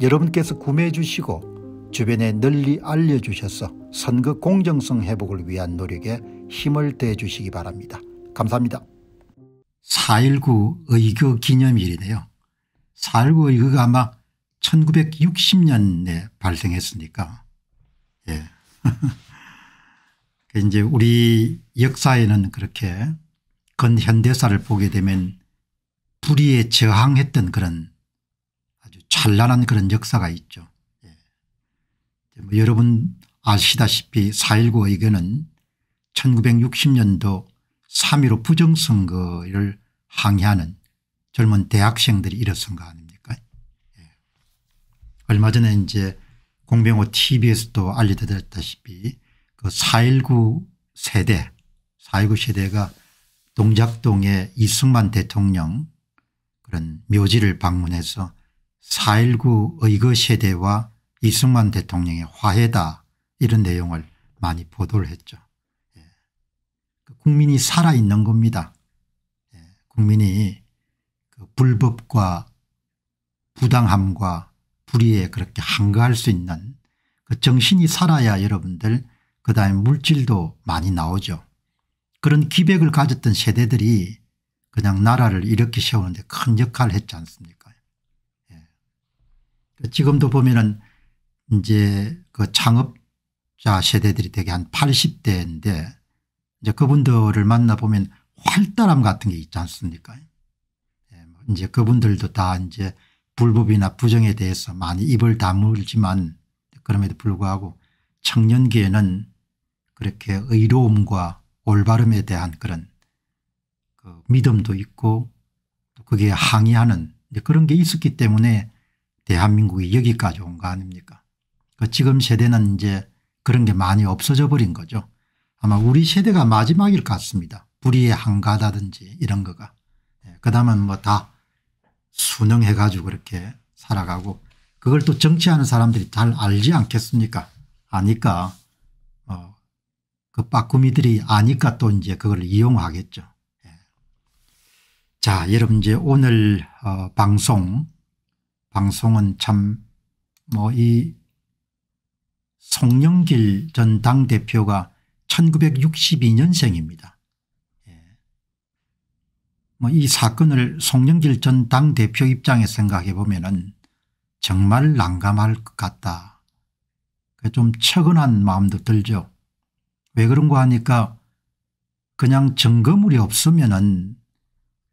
여러분께서 구매해 주시고 주변에 널리 알려주셔서 선거 공정성 회복을 위한 노력에 힘을 대 주시기 바랍니다. 감사합니다. 4.19 의교 기념일이네요. 4.19 의교가 아마 1960년에 발생했으니까 예. 그 이제 우리 역사에는 그렇게 근현대사를 보게 되면 불의에 저항했던 그런 찬란한 그런 역사가 있죠. 예. 뭐 여러분 아시다시피 4.19 의견은 1960년도 3.15 부정선거를 항의하는 젊은 대학생들이 일어선 거 아닙니까 예. 얼마 전에 이제 공병호 tv에서도 알려드렸다시피 그4.19 세대 4.19 세대가 동작동의 이승만 대통령 그런 묘지를 방문해서 4.19 의거세대와 이승만 대통령의 화해다 이런 내용을 많이 보도를 했죠. 예. 그 국민이 살아있는 겁니다. 예. 국민이 그 불법과 부당함과 불의에 그렇게 한가할수 있는 그 정신이 살아야 여러분들 그다음에 물질도 많이 나오죠. 그런 기백을 가졌던 세대들이 그냥 나라를 이렇게 세우는데 큰 역할을 했지 않습니까 지금도 보면은 이제 그 창업자 세대들이 대개 한 80대인데 이제 그분들을 만나보면 활달함 같은 게 있지 않습니까? 예, 뭐 이제 그분들도 다 이제 불법이나 부정에 대해서 많이 입을 다물지만 그럼에도 불구하고 청년기에는 그렇게 의로움과 올바름에 대한 그런 그 믿음도 있고 또 그게 항의하는 그런 게 있었기 때문에 대한민국이 여기까지 온 거 아닙니까 그 지금 세대는 이제 그런 게 많이 없어져 버린 거죠. 아마 우리 세대가 마지막일 것 같습니다. 불의의 한가다든지 이런 거가. 예, 그 다음은 뭐다 순응해 가지고 그렇게 살아가고 그걸 또 정치하는 사람들이 잘 알지 않겠습니까 아니까 뭐 그 빠꾸미들이 아니까 또 이제 그걸 이용하겠죠. 예. 자 여러분 이제 오늘 어, 방송 방송은 참 뭐 이 송영길 전 당대표가 1962년생입니다. 예. 뭐 이 사건을 송영길 전 당대표 입장에 생각해 보면 은 정말 난감할 것 같다. 그 좀 처근한 마음도 들죠. 왜그런거 하니까 그냥 증거물이 없으면 은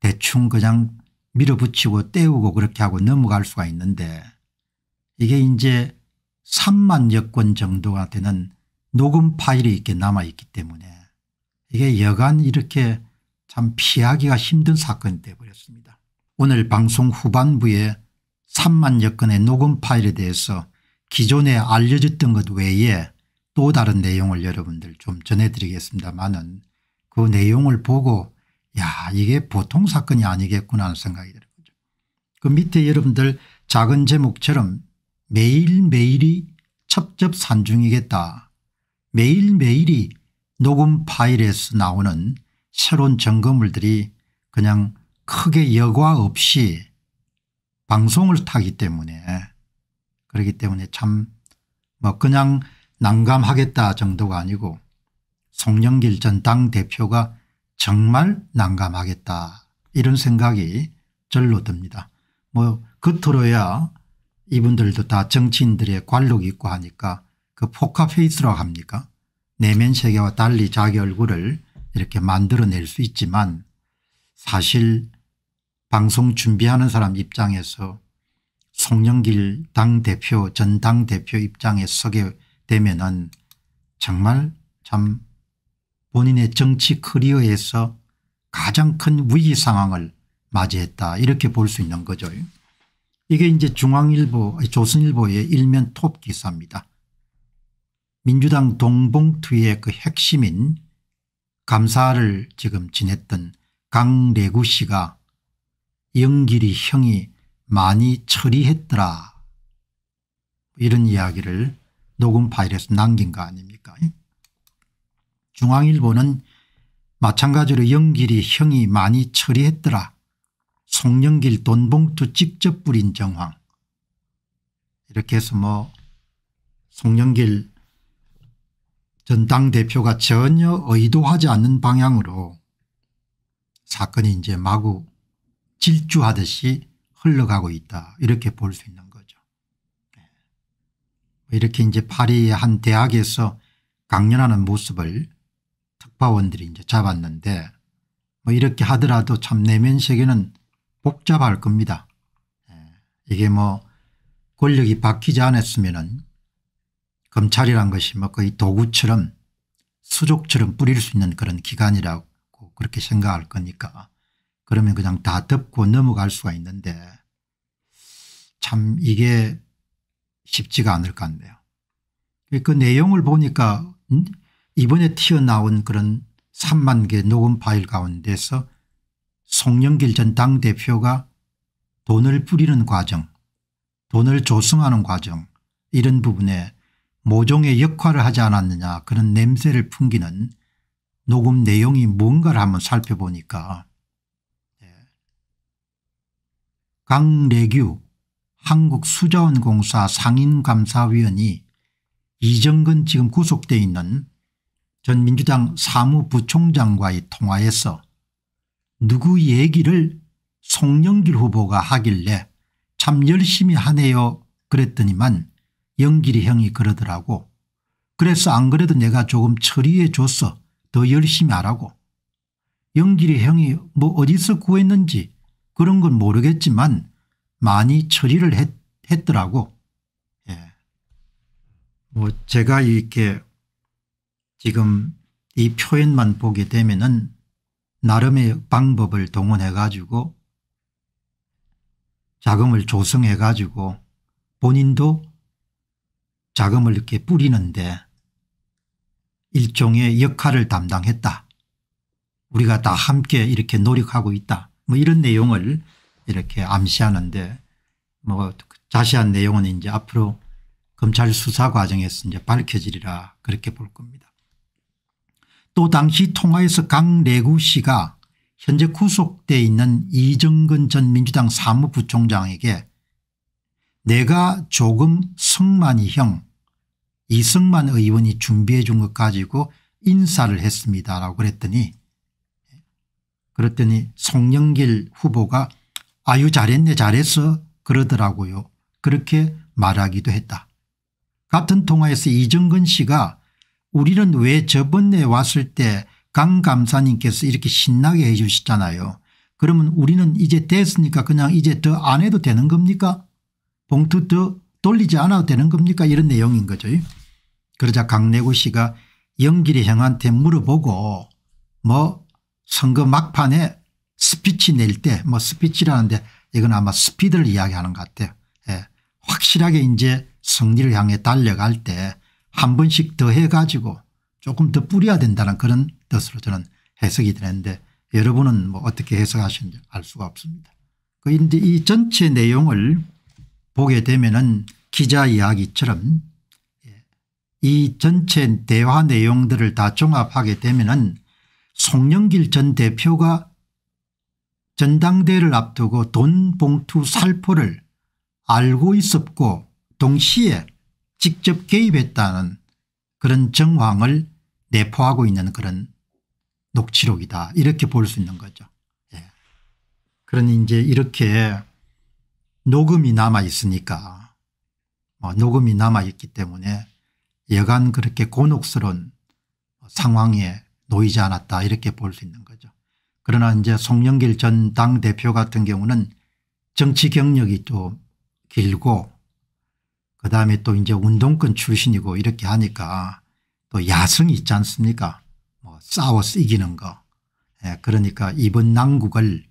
대충 그냥 밀어붙이고 떼우고 그렇게 하고 넘어갈 수가 있는데 이게 이제 3만여 건 정도가 되는 녹음 파일이 이렇게 남아있기 때문에 이게 여간 이렇게 참 피하기가 힘든 사건이 되어버렸습니다. 오늘 방송 후반부에 3만여 건의 녹음 파일에 대해서 기존에 알려졌던 것 외에 또 다른 내용을 여러분들 좀 전해드리겠습니다만은 그 내용을 보고 야 이게 보통 사건이 아니겠구나 하는 생각이 드는 거죠. 그 밑에 여러분들 작은 제목처럼 매일매일이 첩첩산중이겠다. 매일매일이 녹음 파일에서 나오는 새로운 점검물들이 그냥 크게 여과 없이 방송을 타기 때문에 그렇기 때문에 참 뭐 그냥 난감하겠다 정도가 아니고 송영길 전 당대표가 정말 난감하겠다 이런 생각이 절로 듭니다. 뭐 겉으로야 이분들도 다 정치인들의 관록이 있고 하니까 그 포카페이스라고 합니까 내면 세계와 달리 자기 얼굴을 이렇게 만들어낼 수 있지만 사실 방송 준비하는 사람 입장에서 송영길 당대표 전 당대표 입장에 서게 되면 은 정말 참 본인의 정치 커리어에서 가장 큰 위기 상황을 맞이했다 이렇게 볼 수 있는 거죠. 이게 이제 중앙일보 조선일보의 일면 톱 기사입니다. 민주당 동봉투의 그 핵심인 감사를 지금 지냈던 강래구 씨가 영길이 형이 많이 처리했더라 이런 이야기를 녹음 파일에서 남긴 거 아닙니까 중앙일보는 마찬가지로 영길이 형이 많이 처리했더라. 송영길 돈봉투 직접 부린 정황. 이렇게 해서 뭐 송영길 전 당대표가 전혀 의도하지 않는 방향으로 사건이 이제 마구 질주하듯이 흘러가고 있다 이렇게 볼 수 있는 거죠. 네. 이렇게 이제 파리의 한 대학에서 강연하는 모습을 특파원들이 이제 잡았는데 뭐 이렇게 하더라도 참 내면 세계는 복잡할 겁니다. 예. 이게 뭐 권력이 바뀌지 않았으면 검찰이란 것이 뭐 거의 도구처럼 수족처럼 뿌릴 수 있는 그런 기관이라고 그렇게 생각할 거니까 그러면 그냥 다 덮고 넘어갈 수가 있는데 참 이게 쉽지가 않을 것 같네요. 그 내용을 보니까 이번에 튀어나온 그런 3만 개 녹음 파일 가운데서 송영길 전 당대표가 돈을 뿌리는 과정 돈을 조성하는 과정 이런 부분에 모종의 역할을 하지 않았느냐 그런 냄새를 풍기는 녹음 내용이 뭔가를 한번 살펴보니까 예. 강래규 한국수자원공사 상인감사위원이 이정근 지금 구속돼 있는 전 민주당 사무부총장과의 통화에서 누구 얘기를 송영길 후보가 하길래 참 열심히 하네요 그랬더니만 영길이 형이 그러더라고 그래서 안 그래도 내가 조금 처리해 줬어 더 열심히 하라고 영길이 형이 뭐 어디서 구했는지 그런 건 모르겠지만 많이 처리를 했, 더라고 예. 뭐 제가 이렇게 지금 이 표현만 보게 되면은 나름의 방법을 동원해 가지고 자금을 조성해 가지고 본인도 자금을 이렇게 뿌리는데 일종의 역할을 담당했다. 우리가 다 함께 이렇게 노력하고 있다. 뭐 이런 내용을 이렇게 암시하는데 뭐 자세한 내용은 이제 앞으로 검찰 수사 과정에서 이제 밝혀지리라 그렇게 볼 겁니다. 또 당시 통화에서 강래구 씨가 현재 구속돼 있는 이정근 전 민주당 사무부총장에게 내가 조금 성만이 형 이승만 의원이 준비해 준 것 가지고 인사를 했습니다라고 그랬더니 그랬더니 송영길 후보가 아유 잘했네 잘했어 그러더라고요. 그렇게 말하기도 했다. 같은 통화에서 이정근 씨가 우리는 왜 저번에 왔을 때 강 감사님께서 이렇게 신나게 해주셨잖아요 그러면 우리는 이제 됐으니까 그냥 이제 더 안 해도 되는 겁니까? 봉투 더 돌리지 않아도 되는 겁니까? 이런 내용인 거죠. 그러자 강내구 씨가 영길이 형한테 물어보고 뭐 선거 막판에 스피치 낼 때 뭐 스피치라는데 이건 아마 스피드를 이야기하는 것 같아요. 예. 확실하게 이제 승리를 향해 달려갈 때한 번씩 더해 가지고 조금 더 뿌려야 된다는 그런 뜻으로 저는 해석이 되는데 여러분은 뭐 어떻게 해석하시는지 알 수가 없습니다. 그런데 이 전체 내용을 보게 되면은 기자 이야기처럼 예, 이 전체 대화 내용들을 다 종합하게 되면은 송영길 전 대표가 전당대를 앞두고 돈 봉투 살포를 알고 있었고 동시에 직접 개입했다는 그런 정황을 내포하고 있는 그런 녹취록이다 이렇게 볼 수 있는 거죠. 예. 그러니 이제 이렇게 녹음이 남아 있으니까 뭐 녹음이 남아 있기 때문에 여간 그렇게 곤혹스러운 상황에 놓이지 않았다 이렇게 볼 수 있는 거죠. 그러나 이제 송영길 전 당대표 같은 경우는 정치 경력이 또 길고 그다음에 또 이제 운동권 출신이고 이렇게 하니까 또 야성이 있지 않습니까 뭐 싸워서 이기는 거 예, 그러니까 이번 난국을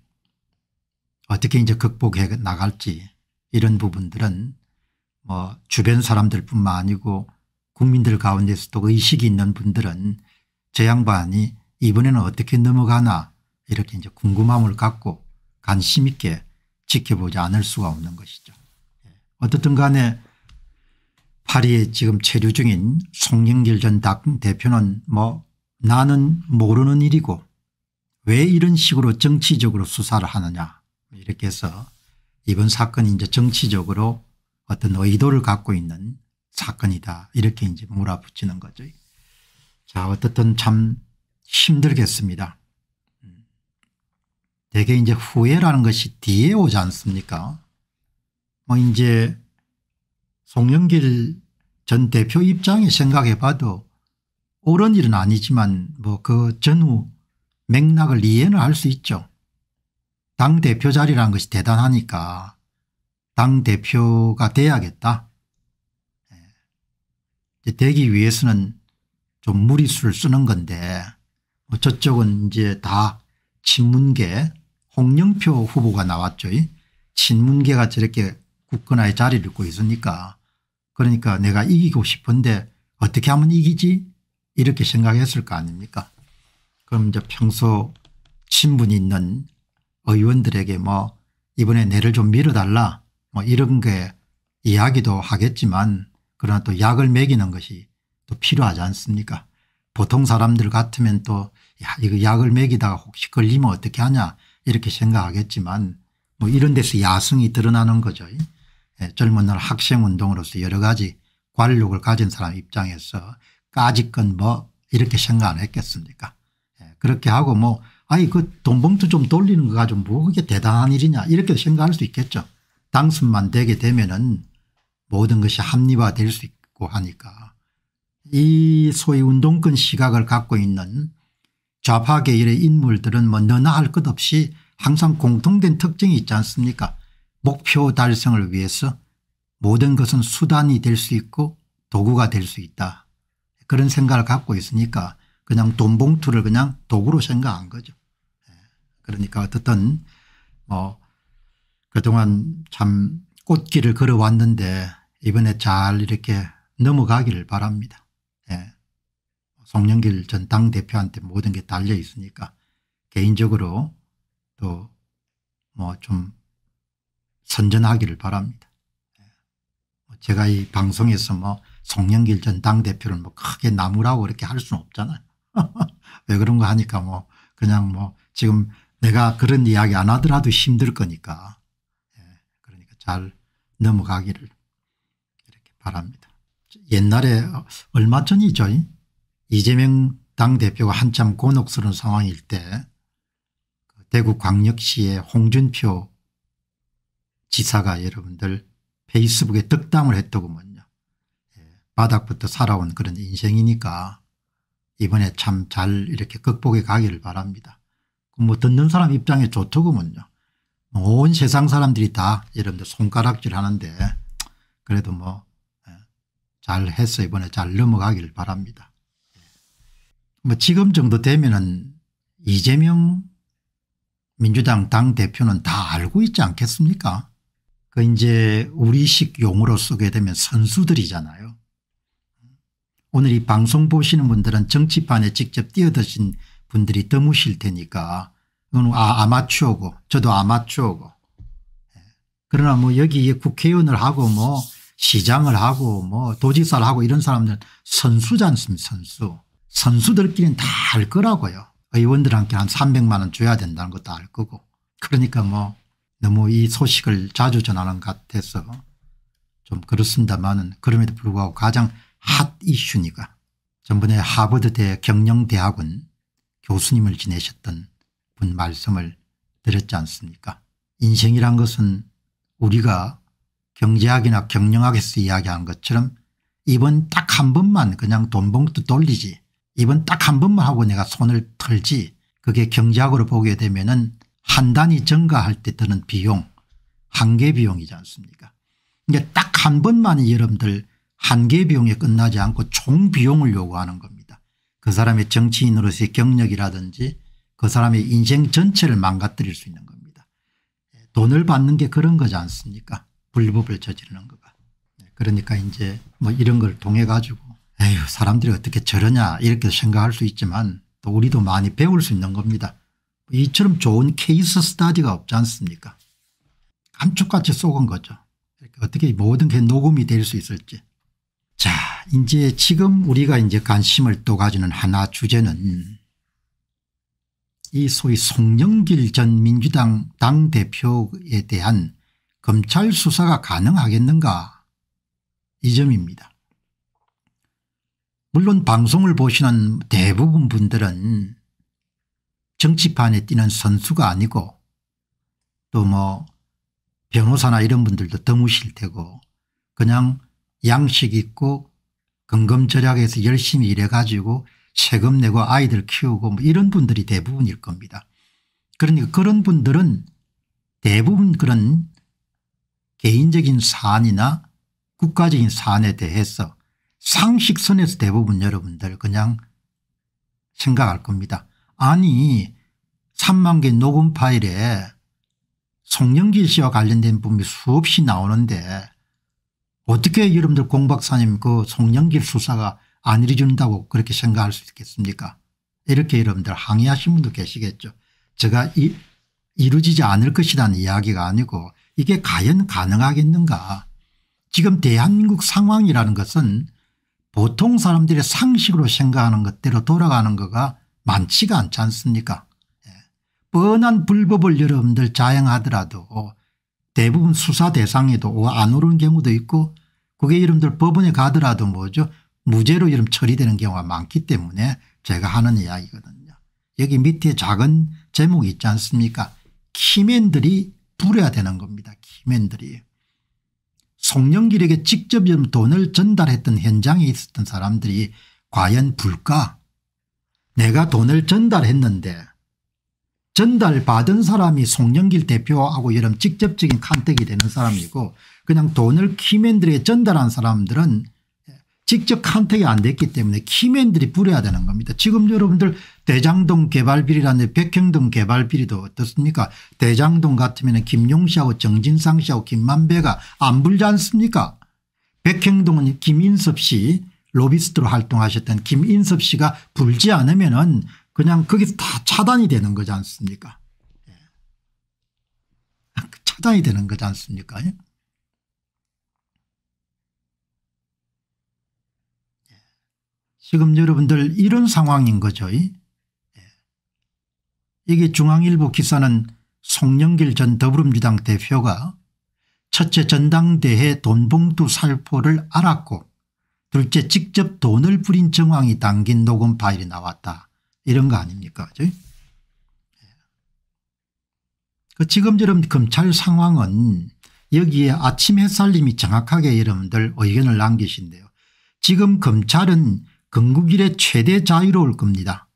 어떻게 이제 극복해 나갈지 이런 부분들은 뭐 주변 사람들 뿐만 아니고 국민들 가운데서도 의식이 있는 분들은 저 양반이 이번에는 어떻게 넘어가나 이렇게 이제 궁금함을 갖고 관심 있게 지켜보지 않을 수가 없는 것이죠. 예, 어떻든 간에 파리에 지금 체류 중인 송영길 전당 대표는 뭐 나는 모르는 일이고 왜 이런 식으로 정치적으로 수사를 하느냐 이렇게 해서 이번 사건이 이제 정치적으로 어떤 의도를 갖고 있는 사건이다 이렇게 이제 몰아붙이는 거죠. 자 어떻든 참 힘들겠습니다. 대개 이제 후회라는 것이 뒤에 오지 않습니까 뭐 이제 송영길 전 대표 입장에 생각해 봐도 옳은 일은 아니지만 뭐 그 전후 맥락을 이해는 할 수 있죠. 당대표 자리라는 것이 대단하니까 당대표가 돼야겠다. 예. 되기 위해서는 좀 무리수를 쓰는 건데 뭐 저쪽은 이제 다 친문계 홍영표 후보가 나왔죠. 친문계가 저렇게 굳건하의 자리를 잃고 있으니까 그러니까 내가 이기고 싶은데 어떻게 하면 이기지 이렇게 생각했을 거 아닙니까 그럼 이제 평소 친분 있는 의원들에게 뭐 이번에 내를 좀 밀어달라 뭐 이런 게 이야기도 하겠지만 그러나 또 약을 먹이는 것이 또 필요하지 않습니까 보통 사람들 같으면 또 야, 이거 약을 먹이다가 혹시 걸리면 어떻게 하냐 이렇게 생각하겠지만 뭐 이런 데서 야성이 드러나는 거죠. 예, 젊은 날 학생운동으로서 여러 가지 관록을 가진 사람 입장에서 까짓건 뭐 이렇게 생각 안 했겠습니까 예, 그렇게 하고 뭐 아이 그 돈봉투 좀 돌리는 거 가지고 뭐 그게 대단한 일이냐 이렇게 생각할 수 있겠죠. 당선만 되게 되면은 모든 것이 합리화될 수 있고 하니까 이 소위 운동권 시각을 갖고 있는 좌파계열의 인물들은 뭐 너나 할 것 없이 항상 공통된 특징이 있지 않습니까 목표 달성을 위해서 모든 것은 수단이 될 수 있고 도구가 될 수 있다. 그런 생각을 갖고 있으니까 그냥 돈 봉투를 그냥 도구로 생각한 거죠. 예. 그러니까 어떻든 뭐 그동안 참 꽃길을 걸어왔는데 이번에 잘 이렇게 넘어가기를 바랍니다. 예. 송영길 전 당대표한테 모든 게 달려 있으니까 개인적으로 또뭐좀 선전하기를 바랍니다. 예. 제가 이 방송에서 뭐 송영길 전 당대표를 뭐 크게 나무라고 그렇게 할 수는 없잖아요. 왜 그런 거 하니까 뭐 그냥 뭐 지금 내가 그런 이야기 안 하더라도 힘들 거니까 예. 그러니까 잘 넘어가기를 이렇게 바랍니다. 옛날에 얼마 전이죠. 이재명 당대표가 한참 곤혹스러운 상황일 때 그 대구 광역시의 홍준표 지사가 여러분들 페이스북에 덕담을 했더구먼요. 예, 바닥부터 살아온 그런 인생이니까 이번에 참 잘 이렇게 극복해 가기를 바랍니다. 뭐 듣는 사람 입장에 좋더구먼요. 온 세상 사람들이 다 여러분들 손가락질 하는데 그래도 뭐잘 예, 해서 이번에 잘 넘어가기를 바랍니다. 예. 뭐 지금 정도 되면은 이재명 민주당 당대표는 다 알고 있지 않겠습니까? 그 이제 우리식 용어로 쓰게 되면 선수들이잖아요. 오늘 이 방송 보시는 분들은 정치판에 직접 뛰어드신 분들이 드무실 테니까 이건 아, 마추어고 저도 아마추어고 예. 그러나 뭐 여기에 국회의원을 하고 뭐 시장을 하고 뭐 도지사를 하고 이런 사람들은 선수지 않습니까 선수. 선수들끼리는 다 알 거라고요. 의원들한테 한 300만 원 줘야 된다는 것도 알 거고 그러니까 뭐 너무 이 소식을 자주 전하는 것 같아서 좀 그렇습니다만은 그럼에도 불구하고 가장 핫 이슈니까 전번에 하버드대 경영대학원 교수님을 지내셨던 분 말씀을 드렸지 않습니까 인생이란 것은 우리가 경제학이나 경영학에서 이야기한 것처럼 이번 딱 한 번만 그냥 돈봉투 돌리지 이번 딱 한 번만 하고 내가 손을 털지 그게 경제학으로 보게 되면 은 한단히 증가할 때 드는 비용 한계 비용이지 않습니까 이게 딱한번만 여러분들 한계 비용에 끝나지 않고 총 비용을 요구하는 겁니다. 그 사람의 정치인으로서의 경력이라든지 그 사람의 인생 전체를 망가뜨릴 수 있는 겁니다. 돈을 받는 게 그런 거지 않습니까 불법을 저지르는 거가. 네, 그러니까 이제 뭐 이런 걸 통해 가지고 에휴 사람들이 어떻게 저러냐 이렇게 생각할 수 있지만 또 우리도 많이 배울 수 있는 겁니다. 이처럼 좋은 케이스 스타디가 없지 않습니까 감쪽같이 속은 거죠. 어떻게 모든 게 녹음이 될 수 있을지. 자 이제 지금 우리가 이제 관심을 또 가지는 하나 주제는 이 소위 송영길 전 민주당 당대표에 대한 검찰 수사가 가능하겠는가 이 점입니다. 물론 방송을 보시는 대부분 분들은 정치판에 뛰는 선수가 아니고 또 뭐 변호사나 이런 분들도 드무실 테고 그냥 양식 있고 금검절약해서 열심히 일해가지고 세금 내고 아이들 키우고 뭐 이런 분들이 대부분일 겁니다. 그러니까 그런 분들은 대부분 그런 개인적인 사안이나 국가적인 사안에 대해서 상식선에서 대부분 여러분들 그냥 생각할 겁니다. 아니 3만 개 녹음 파일에 송영길 씨와 관련된 부분이 수없이 나오는데 어떻게 여러분들 공 박사님 그 송영길 수사가 안 이루어진다고 그렇게 생각할 수 있겠습니까 이렇게 여러분들 항의하시는 분도 계시겠죠. 제가 이, 이루어지지 않을 것이라는 이야기가 아니고 이게 과연 가능하겠는가 지금 대한민국 상황이라는 것은 보통 사람들의 상식으로 생각하는 것대로 돌아가는 거가 많지가 않지 않습니까 예. 뻔한 불법을 여러분들 자행하더라도 대부분 수사 대상에도 안 오른 경우도 있고 그게 여러분들 법원에 가더라도 뭐죠 무죄로 여러 처리되는 경우가 많기 때문에 제가 하는 이야기거든요. 여기 밑에 작은 제목이 있지 않습니까 키맨들이 부려야 되는 겁니다. 키맨들이. 송영길에게 직접 돈을 전달했던 현장에 있었던 사람들이 과연 불까 내가 돈을 전달했는데 전달받은 사람이 송영길 대표하고 이런 직접적인 칸택이 되는 사람이고 그냥 돈을 키맨들에게 전달한 사람들은 직접 칸택이 안 됐기 때문에 키맨들이 뿌려야 되는 겁니다. 지금 여러분들 대장동 개발비리라는 백형동 개발비리도 어떻습니까 대장동 같으면 김용 씨하고 정진상 씨하고 김만배가 안 불지 않습니까 백형동은 김인섭 씨 로비스트로 활동하셨던 김인섭 씨가 불지 않으면 은 그냥 거기서 다 차단이 되는 거지 않습니까 예. 아, 그 차단이 되는 거지 않습니까 예. 예. 지금 여러분들 이런 상황인 거죠 이게 중앙일보 기사는 송영길 전 더불어민주당 대표가 첫째 전당대회 돈봉투 살포를 알았고 둘째 직접 돈을 뿌린 정황이 담긴 녹음 파일이 나왔다. 이런 거 아닙니까? 예. 그 지금처럼 검찰 상황은 여기에 아침 햇살님이 정확하게 여러분들 의견을 남기신데요. 지금 검찰은 건국일의 최대 자유로울 겁니다.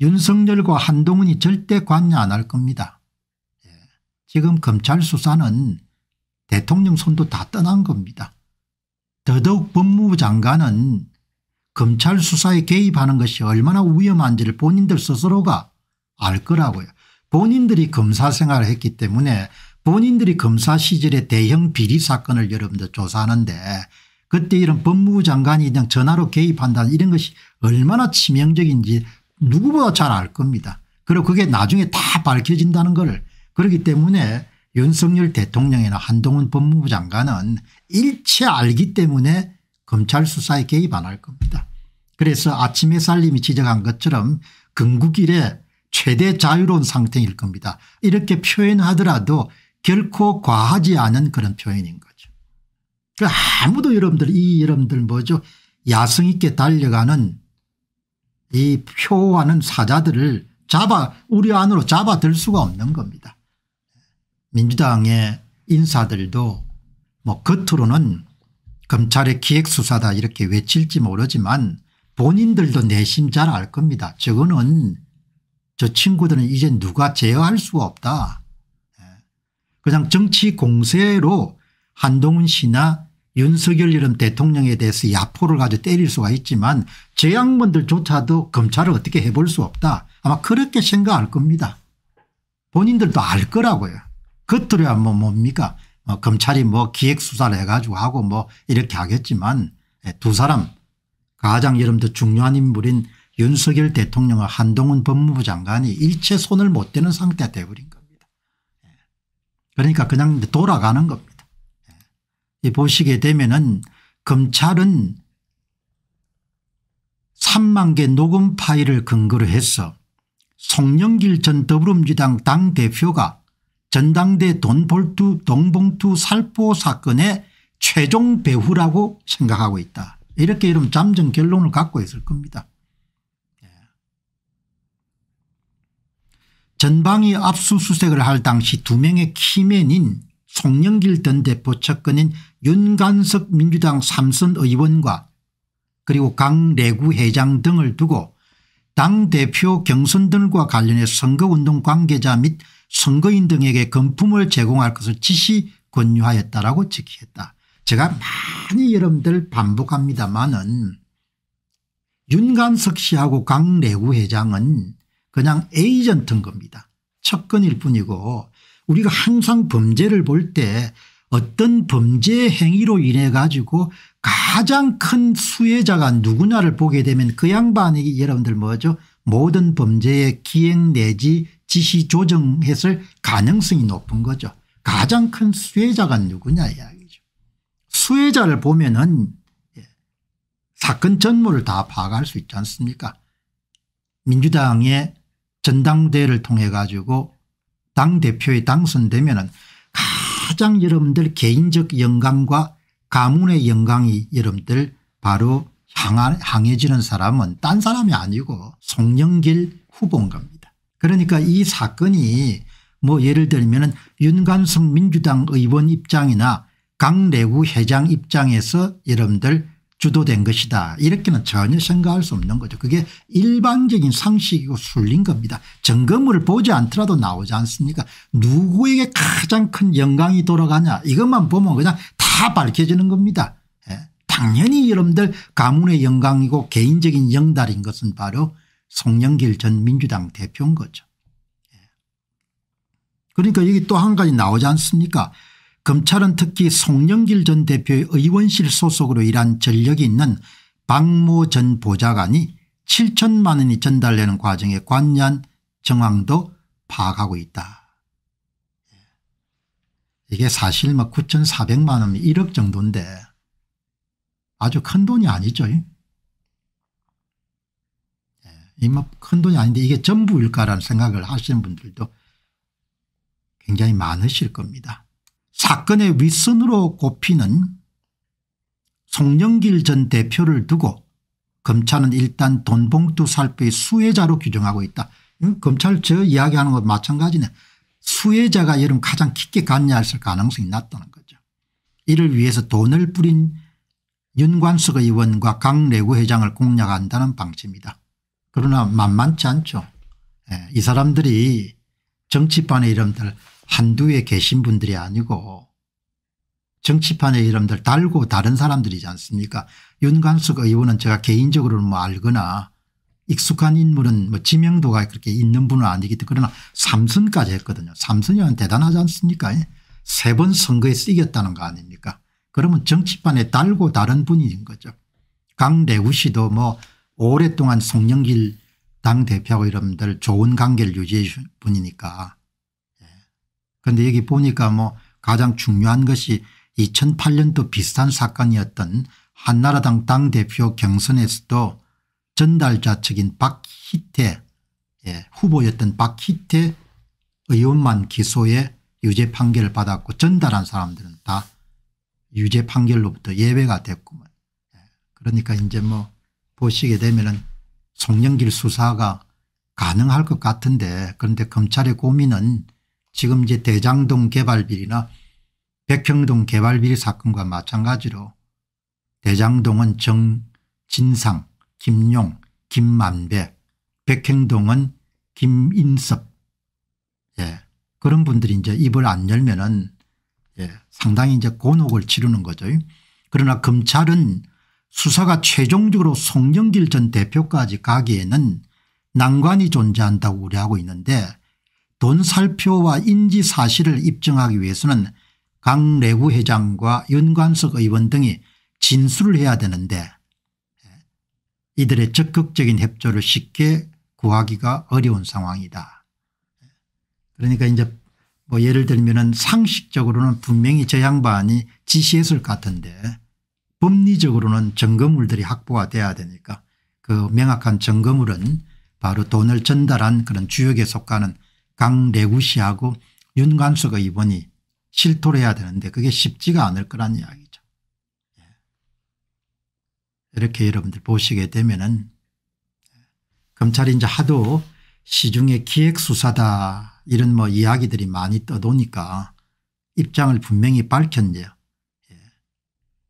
윤석열과 한동훈이 절대 관여 안 할 겁니다. 예. 지금 검찰 수사는 대통령 손도 다 떠난 겁니다. 더더욱 법무부 장관은 검찰 수사에 개입하는 것이 얼마나 위험한지를 본인들 스스로가 알 거라고요. 본인들이 검사 생활을 했기 때문에 본인들이 검사 시절에 대형 비리 사건을 여러분들 조사하는데 그때 이런 법무부 장관이 그냥 전화로 개입한다는 이런 것이 얼마나 치명적인지 누구보다 잘 알 겁니다. 그리고 그게 나중에 다 밝혀진다는 걸 그렇기 때문에 윤석열 대통령이나 한동훈 법무부 장관은 일체 알기 때문에 검찰 수사에 개입 안 할 겁니다. 그래서 아침에 살림이 지적한 것처럼 건국일의 최대 자유로운 상태일 겁니다. 이렇게 표현하더라도 결코 과하지 않은 그런 표현인 거죠. 그 아무도 여러분들 이 여러분들 뭐죠 야성 있게 달려가는 이 표하는 사자들을 잡아 우리 안으로 잡아들 수가 없는 겁니다. 민주당의 인사들도 뭐 겉으로는 검찰의 기획수사다 이렇게 외칠지 모르지만 본인들도 내심 잘 알 겁니다. 저거는 저 친구들은 이제 누가 제어할 수가 없다. 예. 그냥 정치 공세로 한동훈 씨나 윤석열 이름 대통령에 대해서 야포를 가지고 때릴 수가 있지만 재앙분들조차도 검찰을 어떻게 해볼 수 없다. 아마 그렇게 생각할 겁니다. 본인들도 알 거라고요. 그것들을 하 뭡니까 어, 검찰이 뭐 기획수사를 해가지고 하고 뭐 이렇게 하겠지만 예, 두 사람 가장 여러분들 중요한 인물인 윤석열 대통령과 한동훈 법무부 장관이 일체 손을 못 대는 상태가 되어버린 겁니다. 예. 그러니까 그냥 돌아가는 겁니다. 예. 보시게 되면 은 검찰은 3만 개 녹음 파일을 근거로 해서 송영길 전 더불어민주당 당대표가 전당대 돈벌투 동봉투 살포 사건의 최종 배후라고 생각하고 있다. 이렇게 이름 잠정 결론을 갖고 있을 겁니다. 예. 전방위 압수수색을 할 당시 두 명의 키맨인 송영길 전 대표 측근인 윤간석 민주당 삼선 의원과 그리고 강래구 회장 등을 두고 당대표 경선 등과 관련해 선거운동 관계자 및 선거인 등에게 금품을 제공할 것을 지시 권유하였다라고 지키했다. 제가 많이 여러분들 반복합니다마는 윤간석 씨하고 강래구 회장은 그냥 에이전트인 겁니다. 척근일 뿐이고 우리가 항상 범죄를 볼 때 어떤 범죄 행위로 인해 가지고 가장 큰 수혜자가 누구냐를 보게 되면 그 양반이 여러분들 뭐죠 모든 범죄의 기행 내지 지시 조정했을 가능성이 높은 거죠. 가장 큰 수혜자가 누구냐 이야기죠. 수혜자를 보면 은 예, 사건 전모를 다 파악할 수 있지 않습니까 민주당의 전당대회를 통해 가지고 당대표에 당선되면 은 가장 여러분들 개인적 영광과 가문의 영광이 여러분들 바로 향해지는 사람은 딴 사람이 아니고 송영길 후보인 겁니다. 그러니까 이 사건이 뭐 예를 들면 윤관성 민주당 의원 입장이나 강래구 회장 입장에서 여러분들 주도된 것이다 이렇게는 전혀 생각할 수 없는 거죠. 그게 일반적인 상식이고 술린 겁니다. 증거물을 보지 않더라도 나오지 않습니까 누구에게 가장 큰 영광이 돌아가냐 이것만 보면 그냥 다 밝혀지는 겁니다. 예. 당연히 여러분들 가문의 영광이고 개인적인 영달인 것은 바로 송영길 전 민주당 대표인 거죠. 예. 그러니까 여기 또 한 가지 나오지 않습니까 검찰은 특히 송영길 전 대표의 의원실 소속으로 일한 전력이 있는 박모 전 보좌관이 7천만 원이 전달되는 과정에 관여한 정황도 파악하고 있다. 예. 이게 사실 뭐 9,400만 원이 1억 정도인데 아주 큰 돈이 아니죠. 이뭐 큰돈이 아닌데 이게 전부일까라는 생각을 하시는 분들도 굉장히 많으실 겁니다. 사건의 윗선으로 꼽히는 송영길 전 대표를 두고 검찰은 일단 돈봉투 살포 수혜자로 규정하고 있다. 검찰 저 이야기하는 것 마찬가지네. 수혜자가 여름 가장 깊게 관여했을 가능성이 낮다는 거죠. 이를 위해서 돈을 뿌린 윤관석 의원과 강래구 회장을 공략한다는 방침이다. 그러나 만만치 않죠. 예, 이 사람들이 정치판의 이름들 한두에 계신 분들이 아니고 정치판의 이름들 달고 다른 사람들이지 않습니까 윤관숙 의원은 제가 개인적으로는 뭐 알거나 익숙한 인물은 뭐 지명도가 그렇게 있는 분은 아니기 때문에 그러나 삼선까지 했거든요. 삼선이면 대단하지 않습니까 예? 세번 선거에서 이겼다는 거 아닙니까 그러면 정치판에 달고 다른 분인 거죠. 강래우 씨도 뭐 오랫동안 송영길 당대표하고 여러분들 좋은 관계를 유지해 준 분이니까. 예. 그런데 여기 보니까 뭐 가장 중요한 것이 2008년도 비슷한 사건이었던 한나라당 당대표 경선에서도 전달자 측인 박희태 예, 후보였던 박희태 의원만 기소에 유죄 판결을 받았고 전달한 사람들은 다 유죄 판결로부터 예외가 됐구만. 예, 그러니까 이제 뭐 보시게 되면 송영길 수사가 가능할 것 같은데 그런데 검찰의 고민은 지금 이제 대장동 개발비리나 백형동 개발비리 사건과 마찬가지로 대장동은 정진상 김용 김만배 백평동은 김인섭 예. 그런 분들이 이제 입을 안 열면은 예. 상당히 이제 곤혹을 치르는 거죠. 그러나 검찰은 수사가 최종적으로 송영길 전 대표까지 가기에는 난관이 존재한다고 우려하고 있는데 돈 살표와 인지 사실을 입증하기 위해서는 강래구 회장과 윤관석 의원 등이 진술을 해야 되는데 이들의 적극적인 협조를 쉽게 구하기가 어려운 상황이다. 그러니까 이제 뭐 예를 들면 은 상식적으로는 분명히 저 양반이 지시했을 것 같은데 법리적으로는 증거물들이 확보가 돼야 되니까 그 명확한 증거물은 바로 돈을 전달한 그런 주역에 속하는 강내구시하고 윤관석의 이번이 실토를 해야 되는데 그게 쉽지가 않을 거란 이야기죠. 예. 이렇게 여러분들 보시게 되면은 검찰이 이제 하도 시중에 기획수사다 이런 뭐 이야기들이 많이 떠도니까 입장을 분명히 밝혔네요.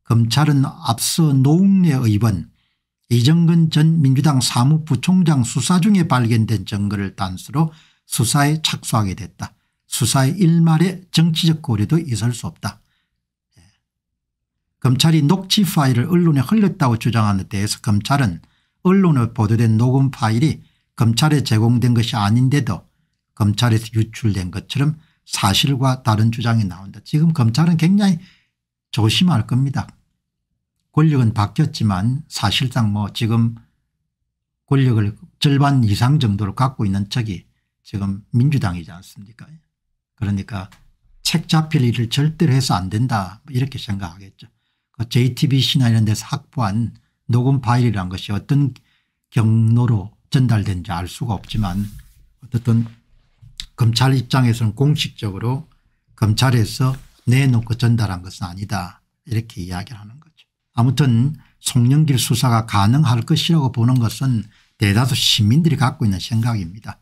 검찰은 앞서 노웅래 의원 이정근 전 민주당 사무부총장 수사 중에 발견된 증거를 단수로 수사에 착수하게 됐다. 수사의 일말의 정치적 고려도 있을 수 없다. 예. 검찰이 녹취 파일을 언론에 흘렸다고 주장하는 데 대해서 검찰은 언론에 보도된 녹음 파일이 검찰에 제공된 것이 아닌데도 검찰에서 유출된 것처럼 사실과 다른 주장이 나온다. 지금 검찰은 굉장히 조심할 겁니다. 권력은 바뀌었지만 사실상 뭐 지금 권력을 절반 이상 정도로 갖고 있는 적이 지금 민주당이지 않습니까 그러니까 책 잡힐 일을 절대로 해서 안 된다 뭐 이렇게 생각하겠죠. 그 JTBC나 이런 데서 확보한 녹음 파일이란 것이 어떤 경로로 전달된지 알 수가 없지만 어쨌든 검찰 입장에서는 공식적으로 검찰에서 내놓고 전달한 것은 아니다 이렇게 이야기 하는 아무튼 송영길 수사가 가능할 것이라고 보는 것은 대다수 시민들이 갖고 있는 생각입니다.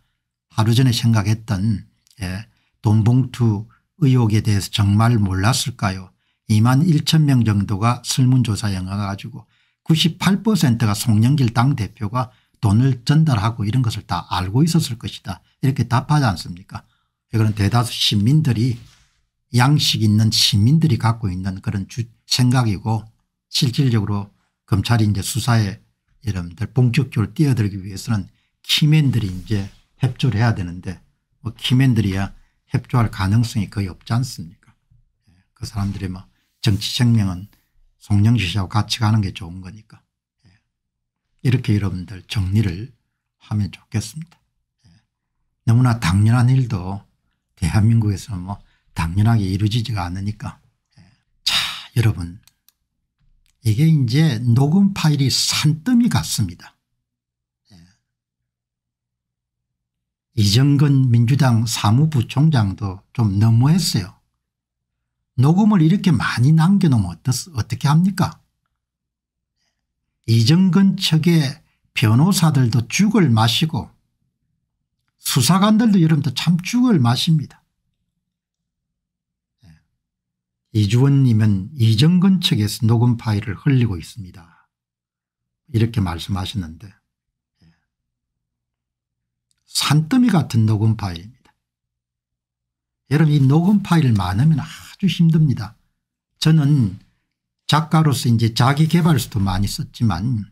하루 전에 생각했던 예, 돈봉투 의혹에 대해서 정말 몰랐을까요 2만 1천 명 정도가 설문조사 영화 가지고 98%가 송영길 당대표가 돈을 전달하고 이런 것을 다 알고 있었을 것이다 이렇게 답하지 않습니까 그런 대다수 시민들이 양식 있는 시민들이 갖고 있는 그런 주 생각이고 실질적으로 검찰이 이제 수사에 여러분들 본격적으로 뛰어들기 위해서는 키맨들이 이제 협조를 해야 되는데 뭐 키맨들이야 협조할 가능성이 거의 없지 않습니까 예, 그 사람들이 뭐 정치 생명은 송영시 하고 같이 가는 게 좋은 거니까 예, 이렇게 여러분들 정리를 하면 좋겠습니다 예, 너무나 당연한 일도 대한민국에서는 뭐 당연하게 이루어지지가 않으니까 자 여러분 이게 이제 녹음 파일이 산더미 같습니다. 예. 이정근 민주당 사무부총장도 좀 너무했어요. 녹음을 이렇게 많이 남겨놓으면 어떻, 어떻게 합니까? 이정근 측의 변호사들도 죽을 마시고 수사관들도 여러분도 참 죽을 마십니다. 이주원님은 이정근 측에서 녹음 파일을 흘리고 있습니다. 이렇게 말씀하셨는데 예. 산더미 같은 녹음 파일입니다. 여러분 이 녹음 파일 많으면 아주 힘듭니다. 저는 작가로서 이제 자기 개발서도 많이 썼지만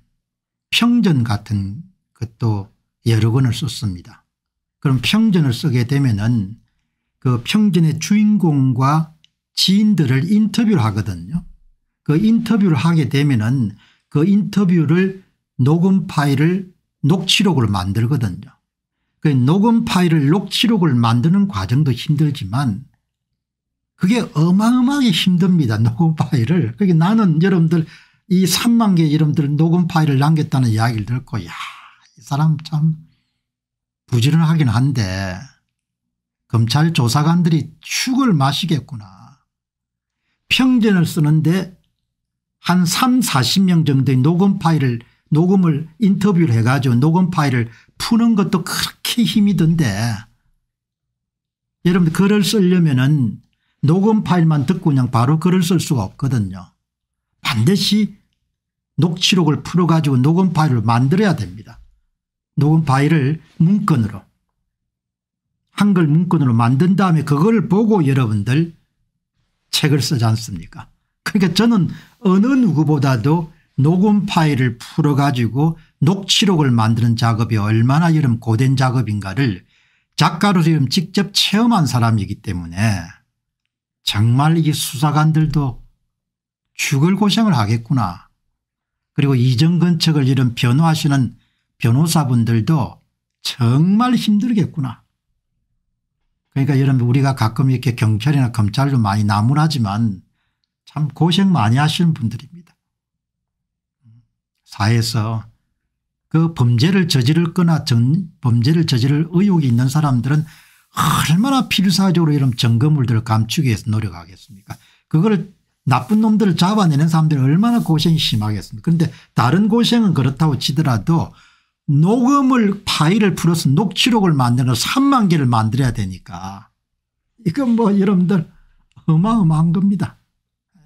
평전 같은 것도 여러 권을 썼습니다. 그럼 평전을 쓰게 되면은 그 평전의 주인공과 지인들을 인터뷰를 하거든요. 그 인터뷰를 하게 되면은 그 인터뷰를 녹음 파일을 녹취록으 만들거든요. 그 녹음 파일을 녹취록을 만드는 과정도 힘들지만 그게 어마어마하게 힘듭니다. 녹음 파일을. 그게 그러니까 나는 여러분들 이 3만 개 여러분들 녹음 파일을 남겼다는 이야기를 듣고 야이 사람 참 부지런하긴 한데 검찰 조사관들이 축을 마시겠구나. 평전을 쓰는데 한 3, 40명 정도의 녹음 파일을 녹음을 인터뷰를 해가지고 녹음 파일을 푸는 것도 그렇게 힘이 든데 여러분 글을 쓰려면 은 녹음 파일만 듣고 그냥 바로 글을 쓸 수가 없거든요. 반드시 녹취록을 풀어가지고 녹음 파일을 만들어야 됩니다. 녹음 파일을 문건으로 한글 문건으로 만든 다음에 그걸 보고 여러분들 책을 쓰지 않습니까 그러니까 저는 어느 누구보다도 녹음 파일을 풀어가지고 녹취록을 만드는 작업이 얼마나 이런 고된 작업인가를 작가로 지금 직접 체험한 사람이기 때문에 정말 이 수사관들도 죽을 고생을 하겠구나. 그리고 이정근 측을 이런 변호하시는 변호사분들도 정말 힘들겠구나. 그러니까 여러분 우리가 가끔 이렇게 경찰이나 검찰도 많이 나무라지만 참 고생 많이 하시는 분들입니다. 사회에서 그 범죄를 저지를 거나 전, 범죄를 저지를 의혹이 있는 사람들은 얼마나 필사적으로 이런 증거물들을 감추기 위해서 노력하겠습니까 그걸 나쁜 놈들을 잡아내는 사람들은 얼마나 고생이 심하겠습니까 그런데 다른 고생은 그렇다고 치더라도 녹음을 파일을 풀어서 녹취록을 만들어서 3만 개를 만들어야 되니까 이건 뭐 여러분들 어마어마한 겁니다. 예.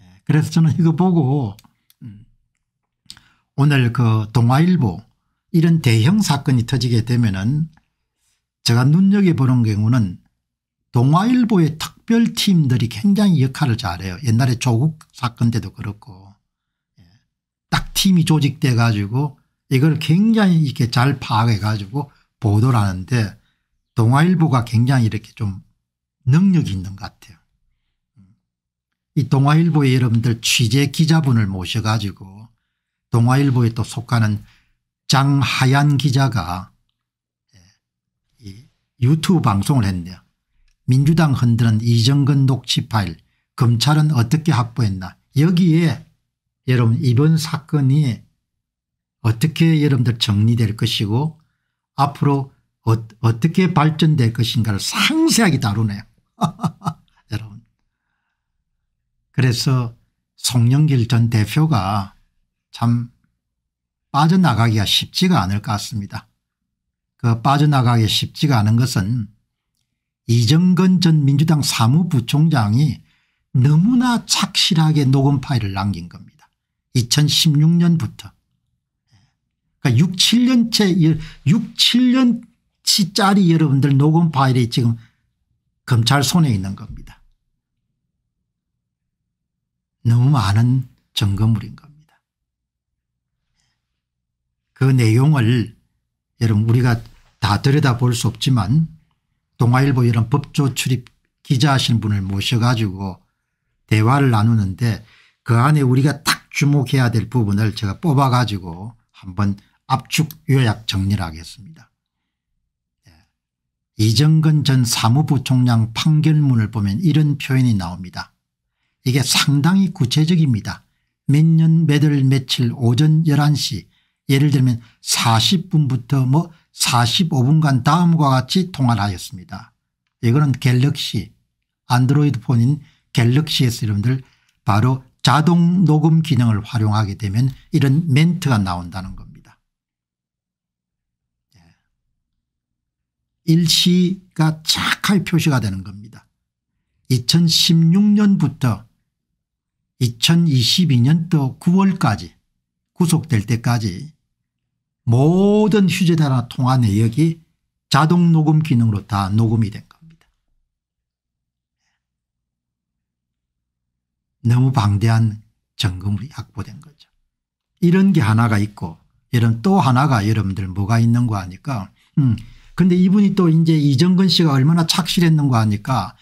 예. 그래서 저는 이거 보고 음, 오늘 그 동아일보 이런 대형 사건이 터지게 되면은 제가 눈여겨보는 경우는 동아일보의 특별팀들이 굉장히 역할을 잘해요. 옛날에 조국 사건 때도 그렇고 예. 딱 팀이 조직돼 가지고 이걸 굉장히 이렇게 잘 파악해 가지고 보도를 하는데 동아일보가 굉장히 이렇게 좀 능력이 있는 것 같아요. 이 동아일보에 여러분들 취재 기자분을 모셔가지고 동아일보에 또 속하는 장하얀 기자가 예, 유튜브 방송을 했네요. 민주당 흔드는 이정근 녹취 파일 검찰은 어떻게 확보했나 여기에 여러분 이번 사건이 어떻게 여러분들 정리될 것이고 앞으로 어, 떻게 발전될 것인가를 상세하게 다루네요. 여러분. 그래서 송영길 전 대표가 참 빠져나가기가 쉽지가 않을 것 같습니다. 그 빠져나가기 쉽지가 않은 것은 이정근 전 민주당 사무부총장이 너무나 착실하게 녹음 파일을 남긴 겁니다. 2016년부터 그러니까 6, 7년째 6, 7년치 짜리 여러분들 녹음 파일이 지금 검찰 손에 있는 겁니다. 너무 많은 증거물인 겁니다. 그 내용을 여러분 우리가 다 들여다볼 수 없지만 동아일보 이런 법조 출입 기자하신 분을 모셔가지고 대화를 나누는데 그 안에 우리가 딱 주목해야 될 부분을 제가 뽑아가지고 한번 압축 요약 정리를 하겠습니다. 예. 이정근 전 사무부총장 판결문을 보면 이런 표현이 나옵니다. 이게 상당히 구체적입니다. 몇년몇월 며칠 오전 11시 예를 들면 40분부터 뭐 45분간 다음과 같이 통화를 하였습니다. 이거는 갤럭시 안드로이드 폰인 갤럭시에서 여러분들 바로 자동 녹음 기능을 활용하게 되면 이런 멘트가 나온다는 것. 일시가 착할 표시가 되는 겁니다. 2016년부터 2022년도 9월까지 구속될 때까지 모든 휴대전 통화 내역이 자동 녹음 기능으로 다 녹음이 된 겁니다. 너무 방대한 점검이 확보된 거죠. 이런 게 하나가 있고 이런 또 하나가 여러분들 뭐가 있는 거 아니까 음, 그런데 이분이 또 이제 이정근 씨가 얼마나 착실했는가 하니까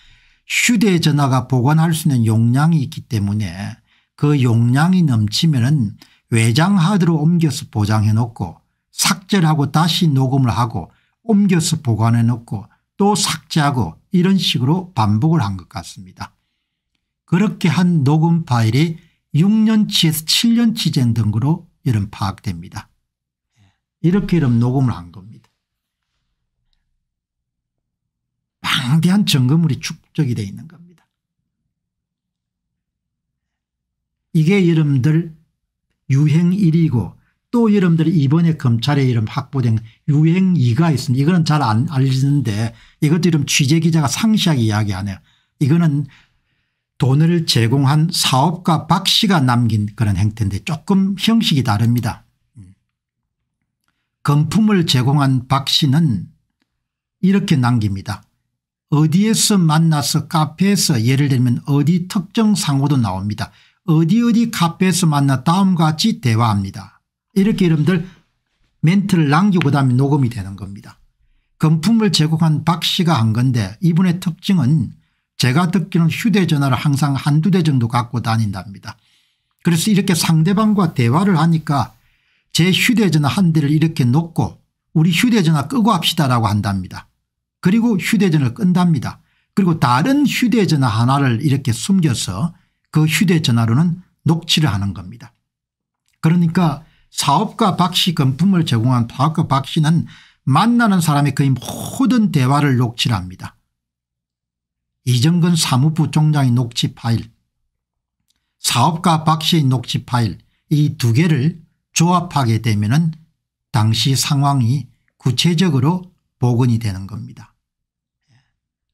휴대전화가 보관할 수 있는 용량이 있기 때문에 그 용량이 넘치면은 외장 하드로 옮겨서 보장해 놓고 삭제를 하고 다시 녹음을 하고 옮겨서 보관해 놓고 또 삭제하고 이런 식으로 반복을 한 것 같습니다. 그렇게 한 녹음 파일이 6년치에서 7년치 쟁 등으로 이런 파악됩니다. 이렇게 이런 녹음을 한 겁니다. 방대한 증거물이 축적이 되어 있는 겁니다. 이게 여러분들 유행 1이고 또 여러분들 이번에 검찰의 이름 확보된 유행 2가 있습니다. 이거는 잘 알리는데 이것도 이름 취재기자가 상시하게 이야기하네요. 이거는 돈을 제공한 사업가 박 씨가 남긴 그런 행태인데 조금 형식이 다릅니다. 음. 금품을 제공한 박 씨는 이렇게 남깁니다. 어디에서 만나서 카페에서 예를 들면 어디 특정 상호도 나옵니다. 어디 어디 카페에서 만나 다음과 같이 대화합니다. 이렇게 여러분들 멘트를 남기고 다음에 녹음이 되는 겁니다. 금품을 제공한 박 씨가 한 건데 이분의 특징은 제가 듣기는 휴대전화를 항상 한두 대 정도 갖고 다닌답니다. 그래서 이렇게 상대방과 대화를 하니까 제 휴대전화 한 대를 이렇게 놓고 우리 휴대전화 끄고 합시다라고 한답니다. 그리고 휴대전화를 끈답니다. 그리고 다른 휴대전화 하나를 이렇게 숨겨서 그 휴대전화로는 녹취를 하는 겁니다. 그러니까 사업가 박씨 금품을 제공한 파업가 박씨는 만나는 사람의 거의 모든 대화를 녹취를 합니다. 이정근 사무부 총장의 녹취 파일 사업가 박씨의 녹취 파일 이 두 개를 조합하게 되면 은 당시 상황이 구체적으로 복원이 되는 겁니다.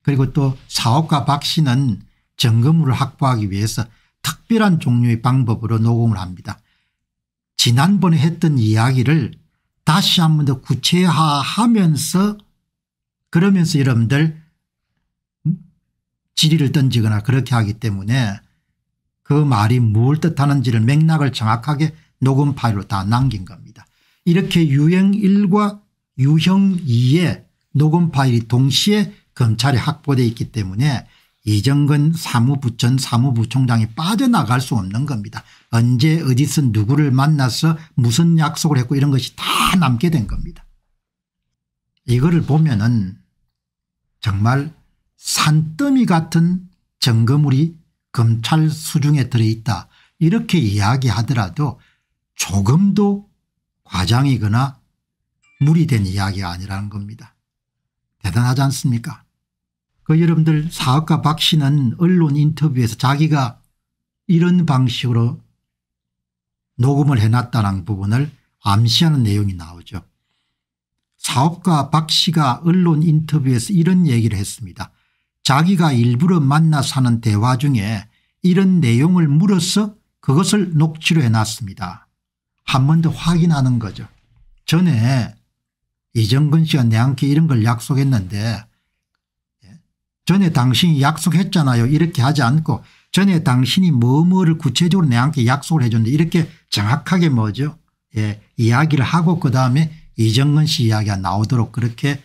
그리고 또 사업가 박 씨는 점검물을 확보하기 위해서 특별한 종류의 방법으로 녹음을 합니다. 지난번에 했던 이야기를 다시 한 번 더 구체화하면서 그러면서 여러분들 지리를 던지거나 그렇게 하기 때문에 그 말이 무 뜻하는지를 맥락을 정확하게 녹음 파일로 다 남긴 겁니다. 이렇게 유형 1과 유형 2의 녹음 파일이 동시에 검찰이 확보되어 있기 때문에 이정근 사무부천 사무부총장이 빠져나갈 수 없는 겁니다. 언제 어디서 누구를 만나서 무슨 약속을 했고 이런 것이 다 남게 된 겁니다. 이거를 보면 은 정말 산더미 같은 정거물이 검찰 수중에 들어있다 이렇게 이야기하더라도 조금도 과장이거나 무리된 이야기가 아니라는 겁니다. 대단하지 않습니까 그 여러분들 사업가 박 씨는 언론 인터뷰에서 자기가 이런 방식으로 녹음을 해놨다는 부분을 암시하는 내용이 나오죠. 사업가 박 씨가 언론 인터뷰에서 이런 얘기를 했습니다. 자기가 일부러 만나 사는 대화 중에 이런 내용을 물어서 그것을 녹취로 해놨습니다. 한 번 더 확인하는 거죠. 전에 이정근 씨와 내한테 이런 걸 약속했는데 전에 당신이 약속했잖아요. 이렇게 하지 않고 전에 당신이 뭐뭐를 구체적으로 내한테 약속을 해줬는데 이렇게 정확하게 뭐죠. 예, 이야기를 하고 그다음에 이정근 씨 이야기가 나오도록 그렇게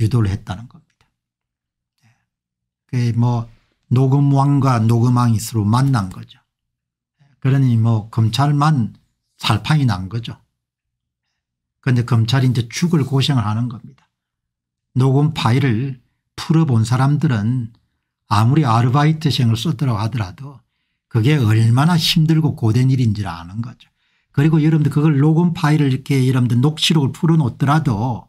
유도를 했다는 겁니다. 예. 그뭐 녹음왕과 녹음왕이 서로 만난 거죠. 예. 그러니 뭐 검찰만 살판이 난 거죠. 그런데 검찰이 이제 죽을 고생을 하는 겁니다. 녹음 파일을 풀어본 사람들은 아무리 아르바이트생을 썼더라 하더라도 그게 얼마나 힘들고 고된 일인지를 아는 거죠. 그리고 여러분들 그걸 녹음 파일을 이렇게 여러분들 녹취록을 풀어놓더라도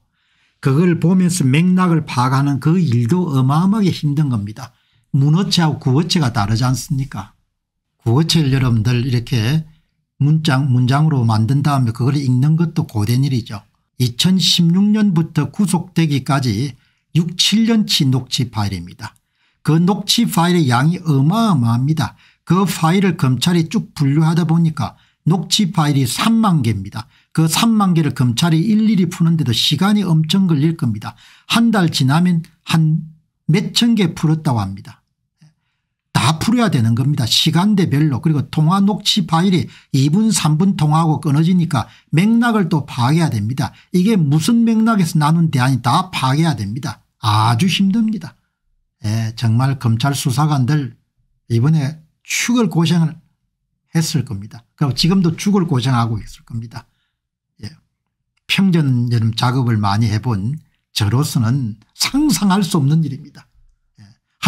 그걸 보면서 맥락을 파악하는 그 일도 어마어마하게 힘든 겁니다. 문어체하고 구어체가 다르지 않습니까 구어체를 여러분들 이렇게 문장 문장으로 만든 다음에 그걸 읽는 것도 고된 일이죠. 2016년부터 구속되기까지 6, 7년치 녹취 파일입니다. 그 녹취 파일의 양이 어마어마합니다. 그 파일을 검찰이 쭉 분류하다 보니까 녹취 파일이 3만 개입니다. 그 3만 개를 검찰이 일일이 푸는데도 시간이 엄청 걸릴 겁니다. 한 달 지나면 한 몇천 개 풀었다고 합니다. 다 풀어야 되는 겁니다. 시간대별로 그리고 통화 녹취 파일이 2분 3분 통화하고 끊어지니까 맥락을 또 파악해야 됩니다. 이게 무슨 맥락에서 나눈 대안이 다 파악해야 됩니다. 아주 힘듭니다. 예, 정말 검찰 수사관들 이번에 죽을 고생을 했을 겁니다. 그리고 지금도 죽을 고생하고 있을 겁니다. 예. 평전 여름 작업을 많이 해본 저로서는 상상할 수 없는 일입니다.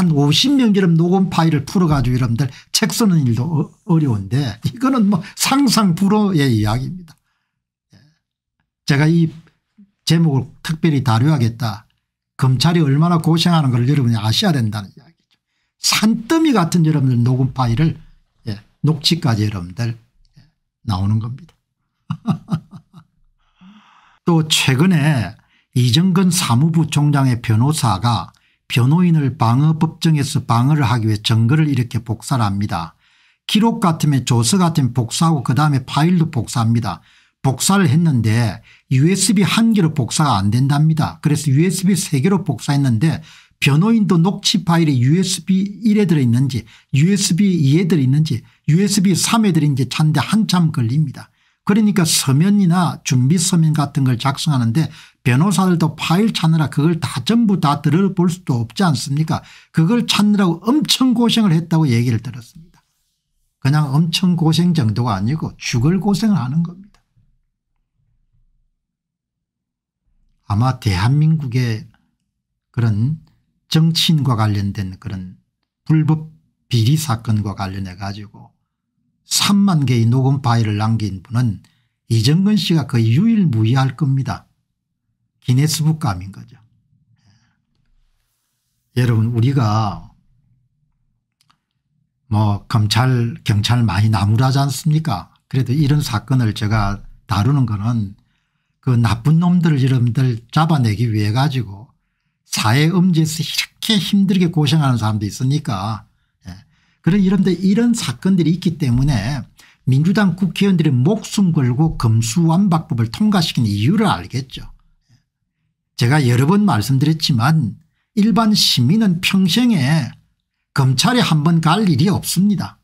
한 50명 이름 녹음 파일을 풀어가지고 여러분들책 쓰는 일도 어, 려운데 이거는 뭐 상상 불허의 이야기입니다. 예. 제가 이 제목을 특별히 다루야겠다. 검찰이 얼마나 고생하는 걸 여러분이 아셔야 된다는 이야기죠. 산더미 같은 여러분들 녹음 파일을 예, 녹취까지 여러분들 예, 나오는 겁니다. 또 최근에 이정근 사무부총장의 변호사가 변호인을 방어법정에서 방어를 하기 위해 증거를 이렇게 복사를 합니다. 기록 같으면 조서 같으면 복사하고 그 다음에 파일도 복사합니다. 복사를 했는데 usb 한 개로 복사가 안 된답니다. 그래서 usb 세 개로 복사했는데 변호인도 녹취 파일에 usb 1에 들어있는지 usb 2에 들어있는지 usb 3에 들어있는지 찾는데 한참 걸립니다. 그러니까 서면이나 준비 서면 같은 걸 작성하는데 변호사들도 파일 찾느라 그걸 다 전부 다 들어볼 수도 없지 않습니까 그걸 찾느라고 엄청 고생을 했다고 얘기를 들었습니다. 그냥 엄청 고생 정도가 아니고 죽을 고생을 하는 겁니다. 아마 대한민국의 그런 정치인과 관련된 그런 불법 비리 사건과 관련해 가지고 3만 개의 녹음 파일을 남긴 분은 이정근 씨가 거의 유일무이할 겁니다. 기네스북감인 거죠. 예. 여러분 우리가 뭐 검찰 경찰 많이 나무라지 않습니까 그래도 이런 사건을 제가 다루는 거는 그 나쁜 놈들을 여러분들 잡아내기 위해 가지고 사회 음지에서 이렇게 힘들게 고생하는 사람도 있으니까 예. 그런 여러분들 이런 사건들이 있기 때문에 민주당 국회의원들이 목숨 걸고 검수완박법을 통과시킨 이유를 알겠죠. 제가 여러 번 말씀드렸지만 일반 시민은 평생에 검찰에 한 번 갈 일이 없습니다.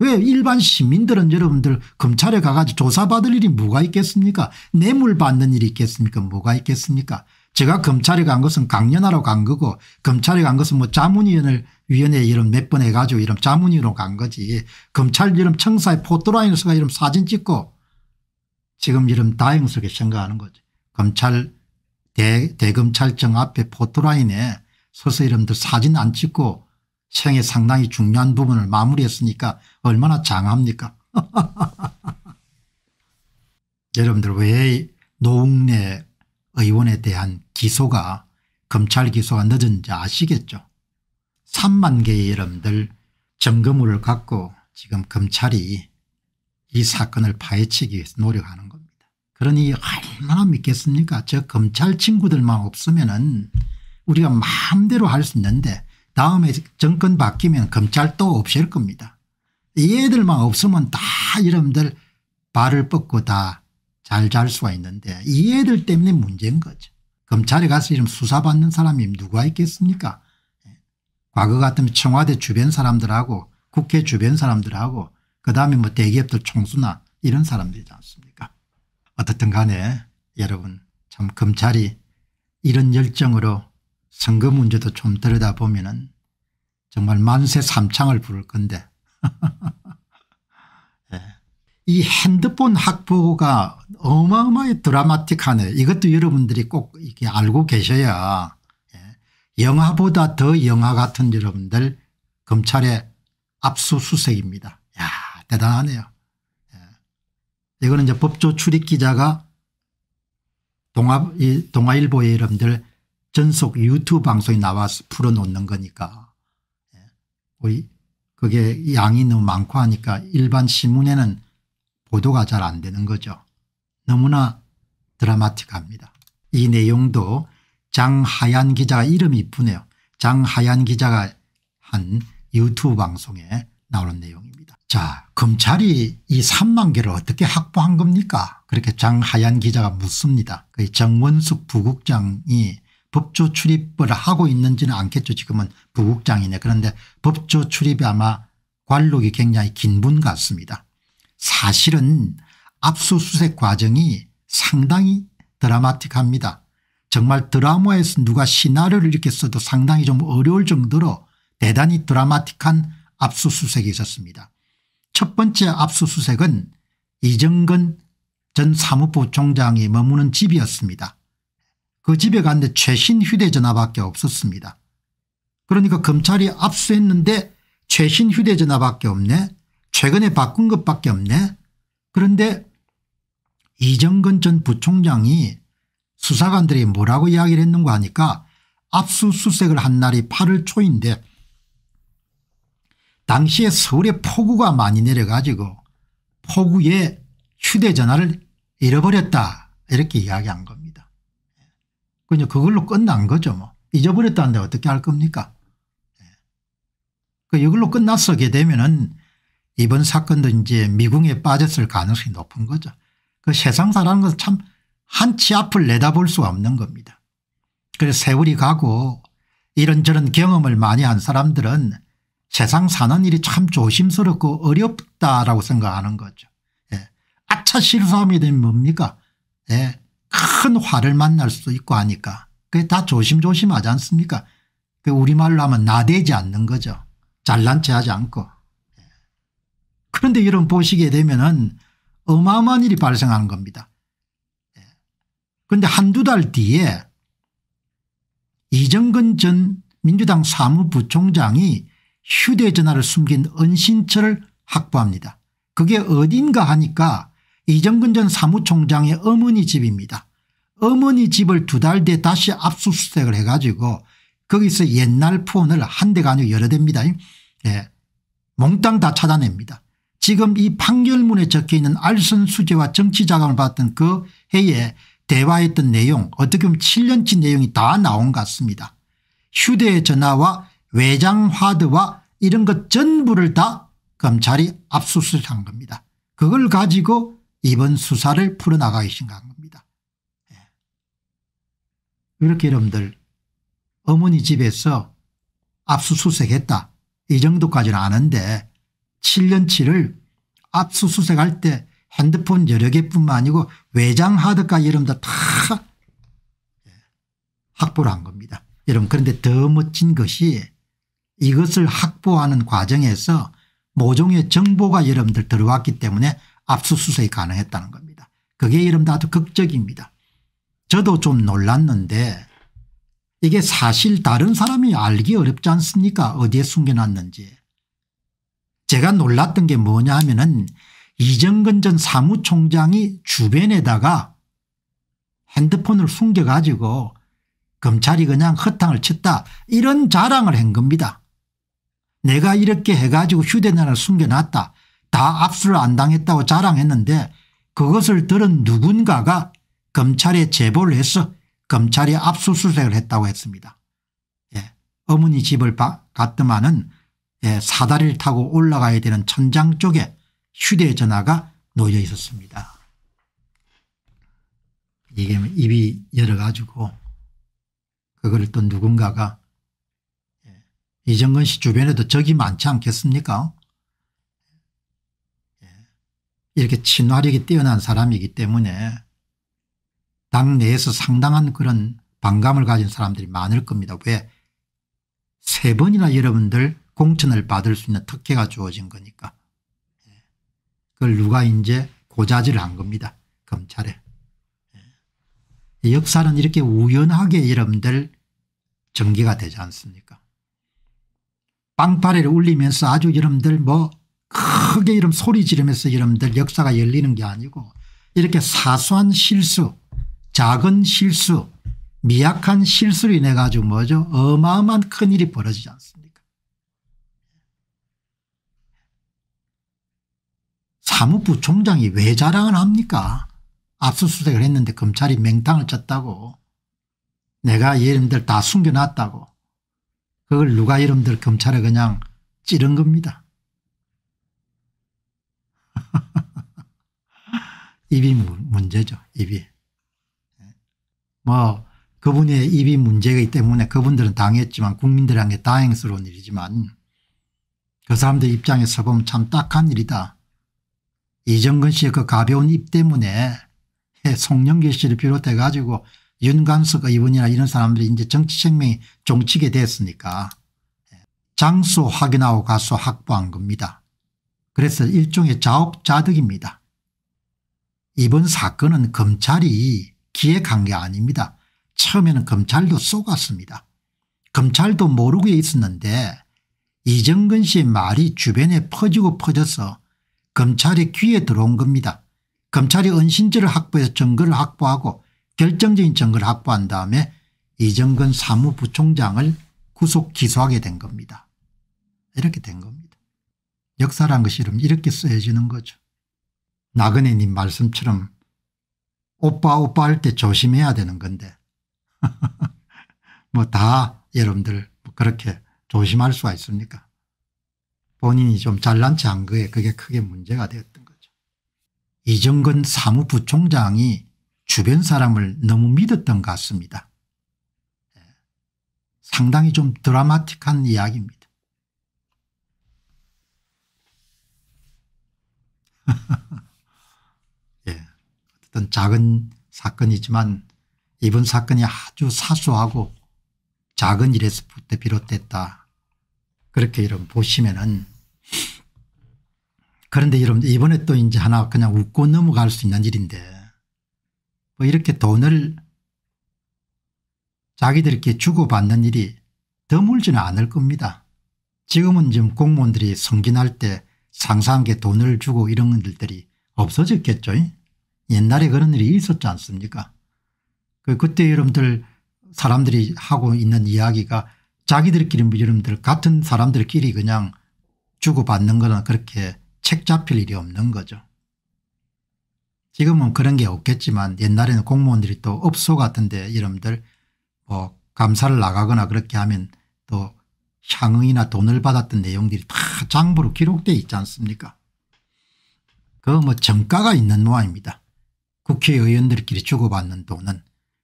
왜 일반 시민들은 여러분들 검찰에 가가지고 조사받을 일이 뭐가 있겠습니까 뇌물 받는 일이 있겠습니까 뭐가 있겠습니까 제가 검찰에 간 것은 강연하러 간 거고 검찰에 간 것은 뭐 자문위원을 위원회 이름 몇번 해가지고 이름 자문위로 원으간 거지 검찰 이름 청사에 포토라인에서 이름 사진 찍고 지금 이름 다행스럽게 생각하는 거지 검찰 대, 검찰청 앞에 포토라인에 서서 이름들 사진 안 찍고 생애 상당히 중요한 부분을 마무리했으니까 얼마나 장합니까 여러분들 왜 노웅래 의원에 대한 기소가 검찰 기소가 늦은지 아시겠죠 3만 개의 여러분들 점검을 갖고 지금 검찰이 이 사건을 파헤치기 위해서 노력하는 그러니 얼마나 믿겠습니까 저 검찰 친구들만 없으면 은 우리가 마음대로 할 수 있는데 다음에 정권 바뀌면 검찰 또 없앨 겁니다. 얘들만 없으면 다 여러분들 발을 뻗고 다 잘 잘 수가 있는데 이들 때문에 문제인 거죠. 검찰에 가서 이런 수사받는 사람이 누가 있겠습니까 예. 과거 같으면 청와대 주변 사람들하고 국회 주변 사람들하고 그다음에 뭐 대기업들 총수나 이런 사람들이지 않습니까 어떻든 간에 여러분 참 검찰이 이런 열정으로 선거 문제도 좀 들여다보면 은 정말 만세 삼창을 부를 건데 네. 이 핸드폰 학부가 어마어마히 드라마틱하네 이것도 여러분들이 꼭 이게 렇 알고 계셔야 예. 영화보다 더 영화 같은 여러분들 검찰의 압수수색입니다. 야 대단하네요. 이거는 이제 법조 출입 기자가 동아, 동아일보의 여러분들 전속 유튜브 방송에 나와서 풀어놓는 거니까 예. 거의 그게 양이 너무 많고 하니까 일반 신문에는 보도가 잘 안 되는 거죠. 너무나 드라마틱합니다. 이 내용도 장하얀 기자가 이름이 이쁘네요. 장하얀 기자가 한 유튜브 방송에 나오는 내용이니다 자 검찰이 이 3만 개를 어떻게 확보한 겁니까 그렇게 장하얀 기자가 묻습니다. 그 정원숙 부국장이 법조 출입을 하고 있는지는 않겠죠 지금은 부국장이네 그런데 법조 출입이 아마 관록이 굉장히 긴 분 같습니다. 사실은 압수수색 과정이 상당히 드라마틱합니다. 정말 드라마에서 누가 시나리오를 이렇게 써도 상당히 좀 어려울 정도로 대단히 드라마틱한 압수수색이 있었습니다. 첫 번째 압수수색은 이정근 전 사무부 총장이 머무는 집이었습니다. 그 집에 갔는데 최신 휴대전화밖에 없었습니다. 그러니까 검찰이 압수했는데 최신 휴대전화밖에 없네 최근에 바꾼 것밖에 없네 그런데 이정근 전 부총장이 수사관들이 뭐라고 이야기를 했는가 하니까 압수수색을 한 날이 8월 초인데 당시에 서울에 폭우가 많이 내려가지고 폭우에 휴대전화를 잃어버렸다 이렇게 이야기한 겁니다. 그러니까 그걸로 끝난 거죠 뭐. 잊어버렸다는데 어떻게 할 겁니까? 예. 그 이걸로 끝났게 되면은 이번 사건도 이제 미궁에 빠졌을 가능성이 높은 거죠. 그 세상 사는 것은 참 한치 앞을 내다볼 수가 없는 겁니다. 그래서 세월이 가고 이런저런 경험을 많이 한 사람들은 세상 사는 일이 참 조심스럽고 어렵다라고 생각하는 거죠. 예. 아차 실수하게 되면 뭡니까 예. 큰 화를 만날 수도 있고 하니까 그게 다 조심조심 하지 않습니까 그 우리말로 하면 나대지 않는 거죠. 잘난 체 하지 않고. 예. 그런데 이런 보시게 되면 은 어마어마한 일이 발생하는 겁니다. 예. 그런데 한두 달 뒤에 이정근 전 민주당 사무부총장이 휴대전화를 숨긴 은신처를 확보합니다. 그게 어딘가 하니까 이정근 전 사무총장의 어머니 집입니다. 어머니 집을 두 달 뒤에 다시 압수수색을 해가지고 거기서 옛날 폰을 한 대가 아니고 여러 대입니다. 예. 몽땅 다 찾아냅니다. 지금 이 판결문에 적혀있는 알선 수재와 정치자금을 받았던 그 해에 대화했던 내용 어떻게 보면 7년치 내용이 다 나온 것 같습니다. 휴대전화와 외장화드와 이런 것 전부를 다 검찰이 압수수색한 겁니다. 그걸 가지고 이번 수사를 풀어나가기 시작한 겁니다. 이렇게 예. 여러분들 어머니 집에서 압수수색했다 이 정도까지는 아는데 7년치를 압수수색할 때 핸드폰 여러 개뿐만 아니고 외장 하드까지 여러분들 다 예, 확보를 한 겁니다. 여러분 그런데 더 멋진 것이 이것을 확보하는 과정에서 모종의 정보가 여러분들 들어왔기 때문에 압수수색이 가능했다는 겁니다. 그게 여러분들 아주 극적입니다. 저도 좀 놀랐는데 이게 사실 다른 사람이 알기 어렵지 않습니까 어디에 숨겨놨는지. 제가 놀랐던 게 뭐냐 하면은 이정근 전 사무총장이 주변에다가 핸드폰을 숨겨가지고 검찰이 그냥 허탕을 쳤다 이런 자랑을 한 겁니다. 내가 이렇게 해가지고 휴대전화를 숨겨놨다 다 압수를 안 당했다고 자랑했는데 그것을 들은 누군가가 검찰에 제보를 해서 검찰이 압수수색을 했다고 했습니다. 예. 어머니 집을 갔더만은 예. 사다리를 타고 올라가야 되는 천장 쪽에 휴대전화가 놓여 있었습니다. 이게 입이 열어가지고 그걸 또 누군가가 이정근 씨 주변에도 적이 많지 않겠습니까? 예. 이렇게 친화력이 뛰어난 사람이기 때문에 당 내에서 상당한 그런 반감을 가진 사람들이 많을 겁니다. 왜? 세 번이나 여러분들 공천을 받을 수 있는 특혜가 주어진 거니까. 예. 그걸 누가 이제 고자질을 한 겁니다. 검찰에. 예. 역사는 이렇게 우연하게 여러분들 전개가 되지 않습니까? 빵파레를 울리면서 아주 여러분들 뭐 크게 이런 소리 지르면서 여러분들 역사가 열리는 게 아니고 이렇게 사소한 실수 작은 실수 미약한 실수로 인해 가지고 뭐죠 어마어마한 큰일이 벌어지지 않습니까 사무부 총장이 왜 자랑을 합니까 압수수색을 했는데 검찰이 맹탕을 쳤다고 내가 얘네들 다 숨겨놨다고 그걸 누가 이름들 검찰에 그냥 찌른 겁니다. 입이 문제죠. 입이. 뭐 그분의 입이 문제이기 때문에 그분들은 당했지만 국민들에게 다행스러운 일이지만 그 사람들 입장에서 보면 참 딱한 일이다. 이정근 씨의 그 가벼운 입 때문에 송영길 씨를 비롯해 가지고 윤관석 의원이나 이런 사람들이 이제 정치 생명이 종치게 됐으니까 예, 장수 확인하고 가서 확보한 겁니다. 그래서 일종의 자업자득입니다. 이번 사건은 검찰이 기획한 게 아닙니다. 처음에는 검찰도 속았습니다. 검찰도 모르고 있었는데 이정근 씨의 말이 주변에 퍼지고 퍼져서 검찰의 귀에 들어온 겁니다. 검찰이 은신지를 확보해서 증거를 확보하고 결정적인 증거를 확보한 다음에 이정근 사무부총장을 구속 기소하게 된 겁니다. 이렇게 된 겁니다. 역사란 것이 이렇게 쓰여지는 거죠. 나그네님 말씀처럼 오빠 오빠 할 때 조심해야 되는 건데 뭐 다 여러분들 뭐 그렇게 조심할 수가 있습니까 본인이 좀 잘난 체한 거에 그게 크게 문제가 되었던 거죠. 이정근 사무부총장이 주변 사람을 너무 믿었던 것 같습니다. 예. 상당히 좀 드라마틱한 이야기입니다. 예. 어떤 작은 사건이지만 이번 사건이 아주 사소하고 작은 일에서부터 비롯됐다. 그렇게 여러분 보시면은 그런데 여러분 이번에 또 이제 하나 그냥 웃고 넘어갈 수 있는 일인데 뭐 이렇게 돈을 자기들께 주고받는 일이 드물지는 않을 겁니다. 지금은 지금 공무원들이 성진할 때상상하 돈을 주고 이런 일들이 없어졌겠죠. 옛날에 그런 일이 있었지 않습니까 그 그때 여러분들 사람들이 하고 있는 이야기가 자기들끼리 뭐 여러분들 같은 사람들끼리 그냥 주고받는 거는 그렇게 책 잡힐 일이 없는 거죠. 지금은 그런 게 없겠지만 옛날에는 공무원들이 또 업소 같은 데여러분들뭐 감사를 나가거나 그렇게 하면 또 향응이나 돈을 받았던 내용들이 다 장부로 기록되어 있지 않습니까 그 뭐 정가가 있는 모양입니다. 국회의원들끼리 주고받는 돈은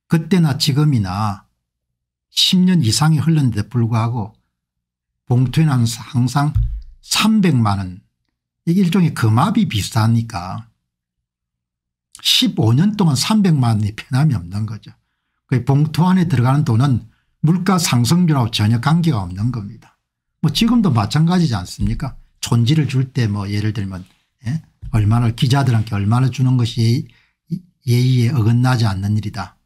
그때나 지금이나 10년 이상이 흘렀는데 도 불구하고 봉투에는 항상 300만 원 이게 일종의 금압이 비슷하니까 15년 동안 300만이 편함이 없는 거죠. 그 봉투 안에 들어가는 돈은 물가 상승률하고 전혀 관계가 없는 겁니다. 뭐 지금도 마찬가지지 않습니까? 존지를 줄 때 뭐 예를 들면 예? 얼마나 기자들한테 얼마나 주는 것이 예의, 에 어긋나지 않는 일이다.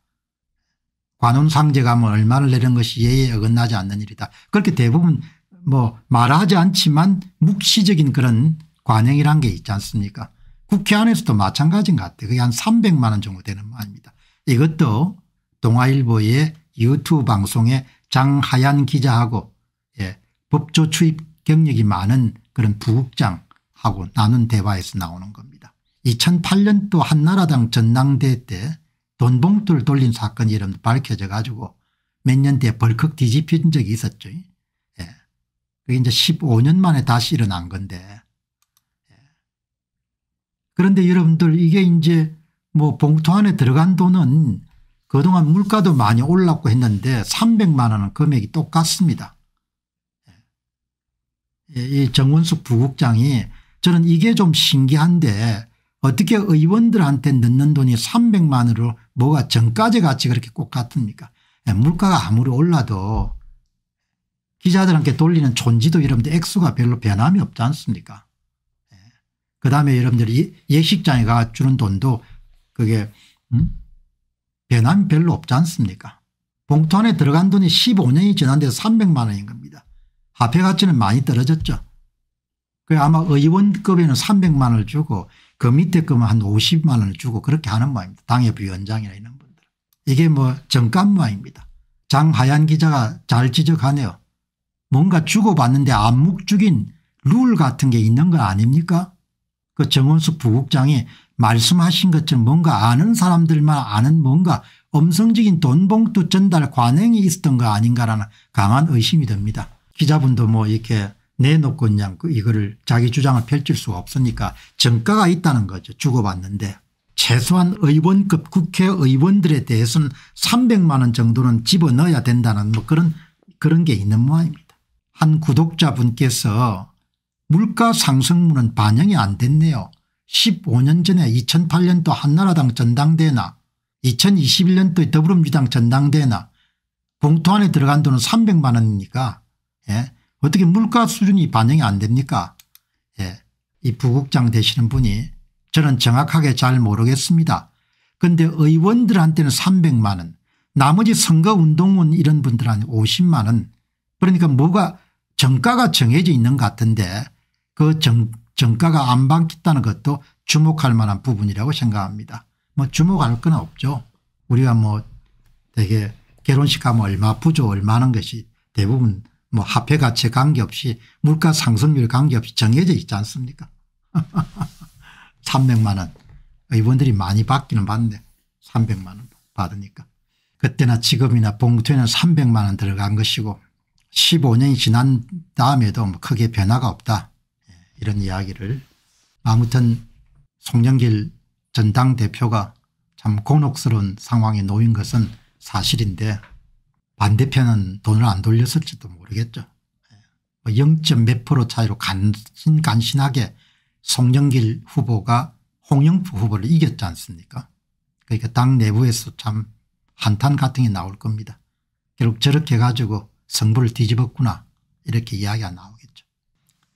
관훈상제감을 뭐 얼마나 내는 것이 예의에 어긋나지 않는 일이다. 그렇게 대부분 뭐 말하지 않지만 묵시적인 그런 관행이란 게 있지 않습니까? 국회 안에서도 마찬가지인 것 같아요. 그게 한 300만 원 정도 되는 말입니다. 이것도 동아일보의 유튜브 방송에 장하얀 기자하고 예, 법조 추입 경력이 많은 그런 부국장하고 나눈 대화에서 나오는 겁니다. 2008년 또 한나라당 전당대회 때 돈봉투를 돌린 사건이 름도 밝혀져 가지고 몇 년 뒤에 벌컥 뒤집힌 적이 있었죠. 예. 그게 이제 15년 만에 다시 일어난 건데 그런데 여러분들 이게 이제 뭐 봉투 안에 들어간 돈은 그동안 물가도 많이 올랐고 했는데 300만 원은 금액이 똑같습니다. 예, 이 정원숙 부국장이 저는 이게 좀 신기한데 어떻게 의원들한테 넣는 돈이 300만 원으로 뭐가 전까지 같이 그렇게 꼭 같습니까 예, 물가가 아무리 올라도 기자들한테 돌리는 존지도 여러분 액수가 별로 변함이 없지 않습니까 그다음에 여러분들이 예, 예식장에 가 주는 돈도 그게 음? 변함이 별로 없지 않습니까 봉투 안에 들어간 돈이 15년이 지난 데서 300만 원인 겁니다. 화폐 가치는 많이 떨어졌죠. 그 아마 의원급에는 300만 원을 주고 그 밑에 급은 한 50만 원을 주고 그렇게 하는 모양입니다. 당의 부위원장이나 이런 분들. 이게 뭐 정감 모양입니다. 장하얀 기자가 잘 지적하네요. 뭔가 주고받는데 암묵 죽인 룰 같은 게 있는 거 아닙니까 그정원숙 부국장이 말씀하신 것처럼 뭔가 아는 사람들만 아는 뭔가 엄성적인 돈봉투 전달 관행이 있었던 거 아닌가라는 강한 의심이 듭니다. 기자분도 뭐 이렇게 내놓고 그냥 그 이거를 자기 주장을 펼칠 수가 없으니까 정가가 있다는 거죠. 주고받는데. 최소한 의원급 국회의원들에 대해서는 300만 원 정도는 집어넣어야 된다는 뭐 그런 그런 게 있는 모양입니다. 한 구독자분께서 물가 상승률은 반영이 안 됐네요. 15년 전에 2008년도 한나라당 전당대회나 2021년도 더불어민주당 전당대회나 공투 안에 들어간 돈은 300만 원이니까 예? 어떻게 물가 수준이 반영이 안 됩니까 예. 이 부국장 되시는 분이 저는 정확하게 잘 모르겠습니다. 그런데 의원들한테는 300만 원 나머지 선거운동원 이런 분들한테 50만 원 그러니까 뭐가 정가가 정해져 있는 것 같은데 그 정, 정가가 안 바뀌었다는 것도 주목할 만한 부분이라고 생각합니다. 뭐 주목할 건 없죠. 우리가 뭐 되게 결혼식 가면 얼마 부조 얼마는 것이 대부분 뭐 화폐 가치 관계없이 물가 상승률 관계없이 정해져 있지 않습니까 300만 원 의원들이 많이 받기는 받네 300만 원 받으니까 그때나 지금이나 봉투에는 300만 원 들어간 것이고 15년이 지난 다음에도 뭐 크게 변화가 없다 이런 이야기를 아무튼 송영길 전당대표가 참 곤혹스러운 상황에 놓인 것은 사실인데 반대편은 돈을 안 돌렸을지도 모르겠죠. 0.몇 뭐 프로 차이로 간신간신하게 송영길 후보가 홍영표 후보를 이겼지 않습니까 그러니까 당 내부에서 참 한탄 같은 게 나올 겁니다. 결국 저렇게 가지고 성부를 뒤집었구나 이렇게 이야기가 나오죠.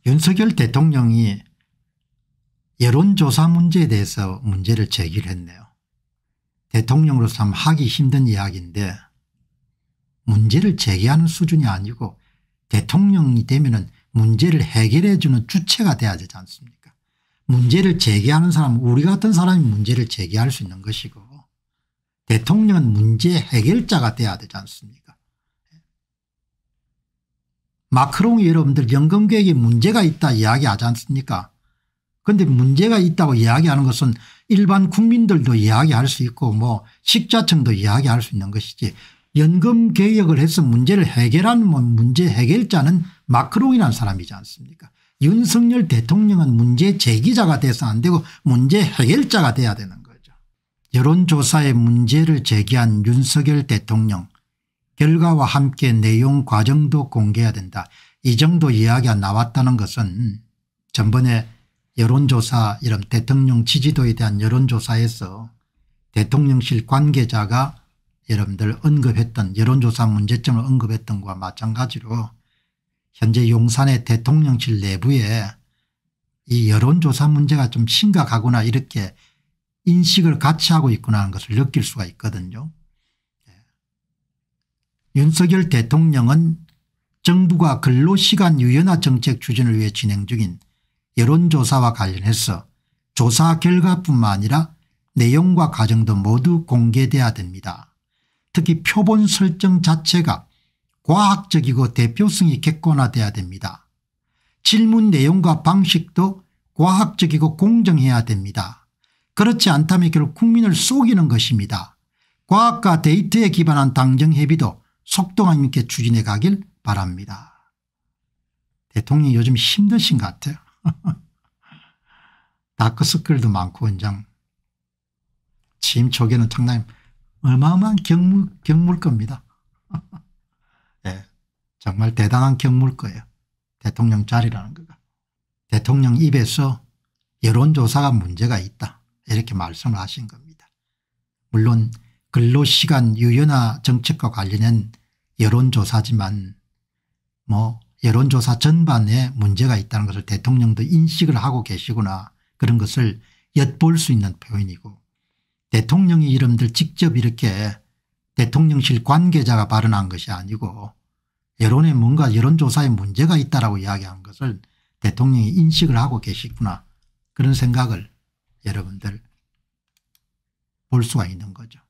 윤석열 대통령이 여론조사 문제에 대해서 문제를 제기를 했네요. 대통령으로서 하기 힘든 이야기인데 문제를 제기하는 수준이 아니고 대통령이 되면 문제를 해결해 주는 주체가 돼야 되지 않습니까 문제를 제기하는 사람 우리 같은 사람이 문제를 제기할 수 있는 것이고 대통령은 문제 해결자가 돼야 되지 않습니까 마크롱이 여러분들 연금 계획에 문제가 있다 이야기하지 않습니까 그런데 문제가 있다고 이야기하는 것은 일반 국민들도 이야기할 수 있고 뭐식자청도 이야기할 수 있는 것이지 연금 개혁을 해서 문제를 해결하는 뭐 문제 해결자는 마크롱이라는 사람이지 않습니까 윤석열 대통령은 문제 제기자가 돼서 안 되고 문제 해결자가 돼야 되는 거죠. 여론조사에 문제를 제기한 윤석열 대통령 결과와 함께 내용 과정도 공개해야 된다. 이 정도 이야기가 나왔다는 것은 전번에 여론조사 이런 대통령 지지도에 대한 여론조사에서 대통령실 관계자가 여러분들 언급했던 여론조사 문제점을 언급했던 것과 마찬가지로 현재 용산의 대통령실 내부에 이 여론조사 문제가 좀 심각하구나 이렇게 인식을 같이 하고 있구나 하는 것을 느낄 수가 있거든요. 윤석열 대통령은 정부가 근로시간 유연화 정책 추진을 위해 진행 중인 여론조사와 관련해서 조사 결과뿐만 아니라 내용과 과정도 모두 공개돼야 됩니다. 특히 표본 설정 자체가 과학적이고 대표성이 객관화돼야 됩니다. 질문 내용과 방식도 과학적이고 공정해야 됩니다. 그렇지 않다면 결국 국민을 속이는 것입니다. 과학과 데이터에 기반한 당정협의도 속도감 있게 추진해 가길 바랍니다. 대통령이 요즘 힘드신 것 같아요. 다크서클도 많고 원장 취임 초기에는 장남 어마어마한 경물, 경물 겁니다. 네, 정말 대단한 경물 거예요. 대통령 자리라는 거가. 대통령 입에서 여론조사가 문제가 있다 이렇게 말씀을 하신 겁니다. 물론 근로시간 유연화 정책과 관련된 여론조사지만 뭐 여론조사 전반에 문제가 있다는 것을 대통령도 인식을 하고 계시구나 그런 것을 엿볼 수 있는 표현이고 대통령이 이름들 직접 이렇게 대통령실 관계자가 발언한 것이 아니고 여론에 뭔가 여론조사에 문제가 있다라고 이야기한 것을 대통령이 인식을 하고 계시구나 그런 생각을 여러분들 볼 수가 있는 거죠.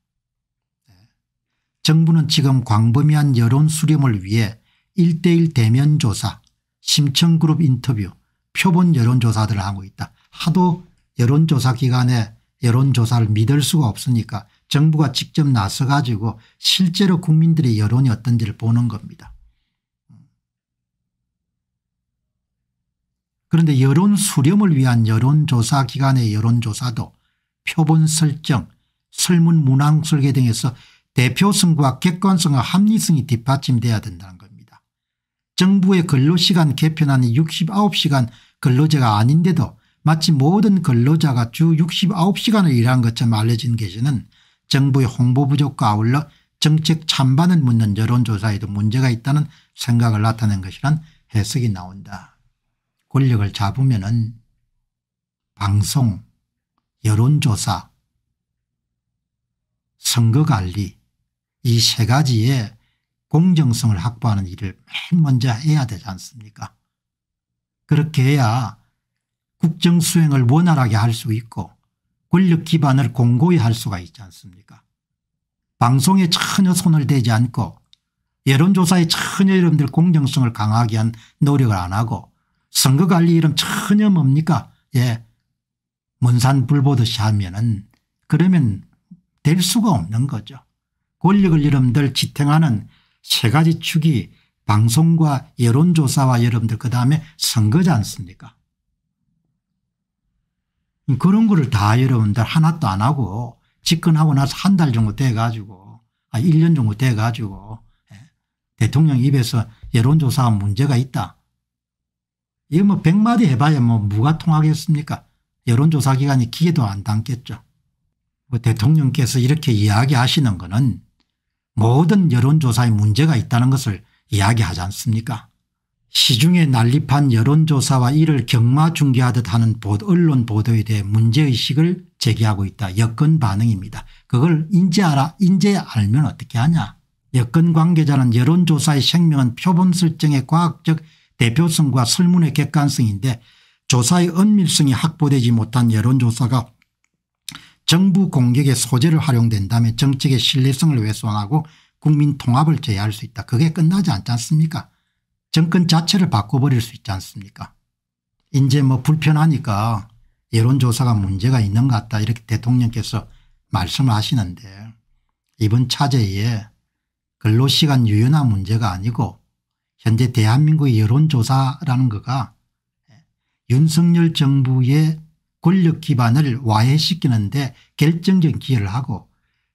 정부는 지금 광범위한 여론 수렴을 위해 1대1 대면 조사, 심층그룹 인터뷰, 표본 여론조사들을 하고 있다. 하도 여론조사 기관에 여론조사를 믿을 수가 없으니까 정부가 직접 나서 가지고 실제로 국민들의 여론이 어떤지를 보는 겁니다. 그런데 여론 수렴을 위한 여론조사 기관의 여론조사도 표본 설정, 설문 문항 설계 등에서 대표성과 객관성과 합리성이 뒷받침돼야 된다는 겁니다. 정부의 근로시간 개편안이 69시간 근로제가 아닌데도 마치 모든 근로자가 주 69시간을 일한 것처럼 알려진 계시는 정부의 홍보 부족과 아울러 정책 찬반을 묻는 여론조사에도 문제가 있다는 생각을 나타낸 것이란 해석이 나온다. 권력을 잡으면 은 방송, 여론조사, 선거관리 이세 가지의 공정성을 확보하는 일을 맨 먼저 해야 되지 않습니까 그렇게 해야 국정 수행을 원활하게 할 수 있고 권력 기반을 공고히 할 수가 있지 않습니까 방송에 전혀 손을 대지 않고 여론조사에 전혀 여러분들 공정성을 강하게 한 노력을 안 하고 선거관리 이름 전혀 뭡니까 예 문산 불보듯이 하면은 그러면 될 수가 없는 거죠 권력을 여러분들 지탱하는 세 가지 축이 방송과 여론조사와 여러분들 그다음에 선거지 않습니까 그런 거를 다 여러분들 하나도 안 하고 집권하고 나서 한 달 정도 돼 가지고 아 1년 정도 돼 가지고 예, 대통령 입에서 여론조사가 문제가 있다. 이거 뭐 100마디 해봐야 뭐 무가 통하겠습니까 여론조사 기관이 기계도 안 담겠죠. 뭐 대통령께서 이렇게 이야기하시는 거는 모든 여론조사에 문제가 있다는 것을 이야기하지 않습니까 시중에 난립한 여론조사와 이를 경마중계하듯 하는 보도, 언론 보도에 대해 문제의식을 제기하고 있다. 여건 반응입니다. 그걸 인제 알아 인제 알면 어떻게 하냐. 여건 관계자는 여론조사의 생명은 표본 설정의 과학적 대표성과 설문의 객관성인데 조사의 은밀성이 확보되지 못한 여론조사가 정부 공격의 소재를 활용된다면 정책의 신뢰성을 훼손하고 국민 통합을 제외할 수 있다. 그게 끝나지 않지 않습니까 정권 자체를 바꿔버릴 수 있지 않습니까 이제 뭐 불편하니까 여론조사가 문제가 있는 것 같다 이렇게 대통령께서 말씀을 하시는데 이번 차제에 근로시간 유연화 문제가 아니고 현재 대한민국의 여론조사라는 거가 윤석열 정부의 권력 기반을 와해시키는데 결정적인 기여를 하고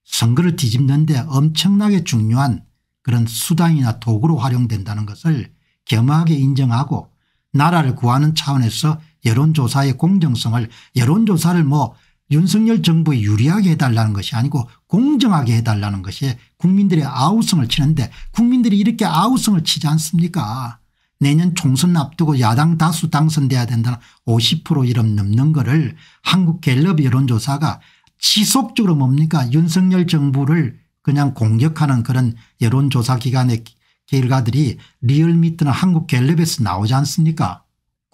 선거를 뒤집는데 엄청나게 중요한 그런 수단이나 도구로 활용된다는 것을 겸허하게 인정하고 나라를 구하는 차원에서 여론조사의 공정성을 여론조사를 뭐 윤석열 정부에 유리하게 해달라는 것이 아니고 공정하게 해달라는 것이 국민들의 아우성을 치는데 국민들이 이렇게 아우성을 치지 않습니까 내년 총선 앞두고 야당 다수 당선돼야 된다는 50% 이름 넘는 거를 한국갤럽 여론조사가 지속적으로 뭡니까 윤석열 정부를 그냥 공격하는 그런 여론조사 기관의 결과들이 리얼미터나 한국갤럽에서 나오지 않습니까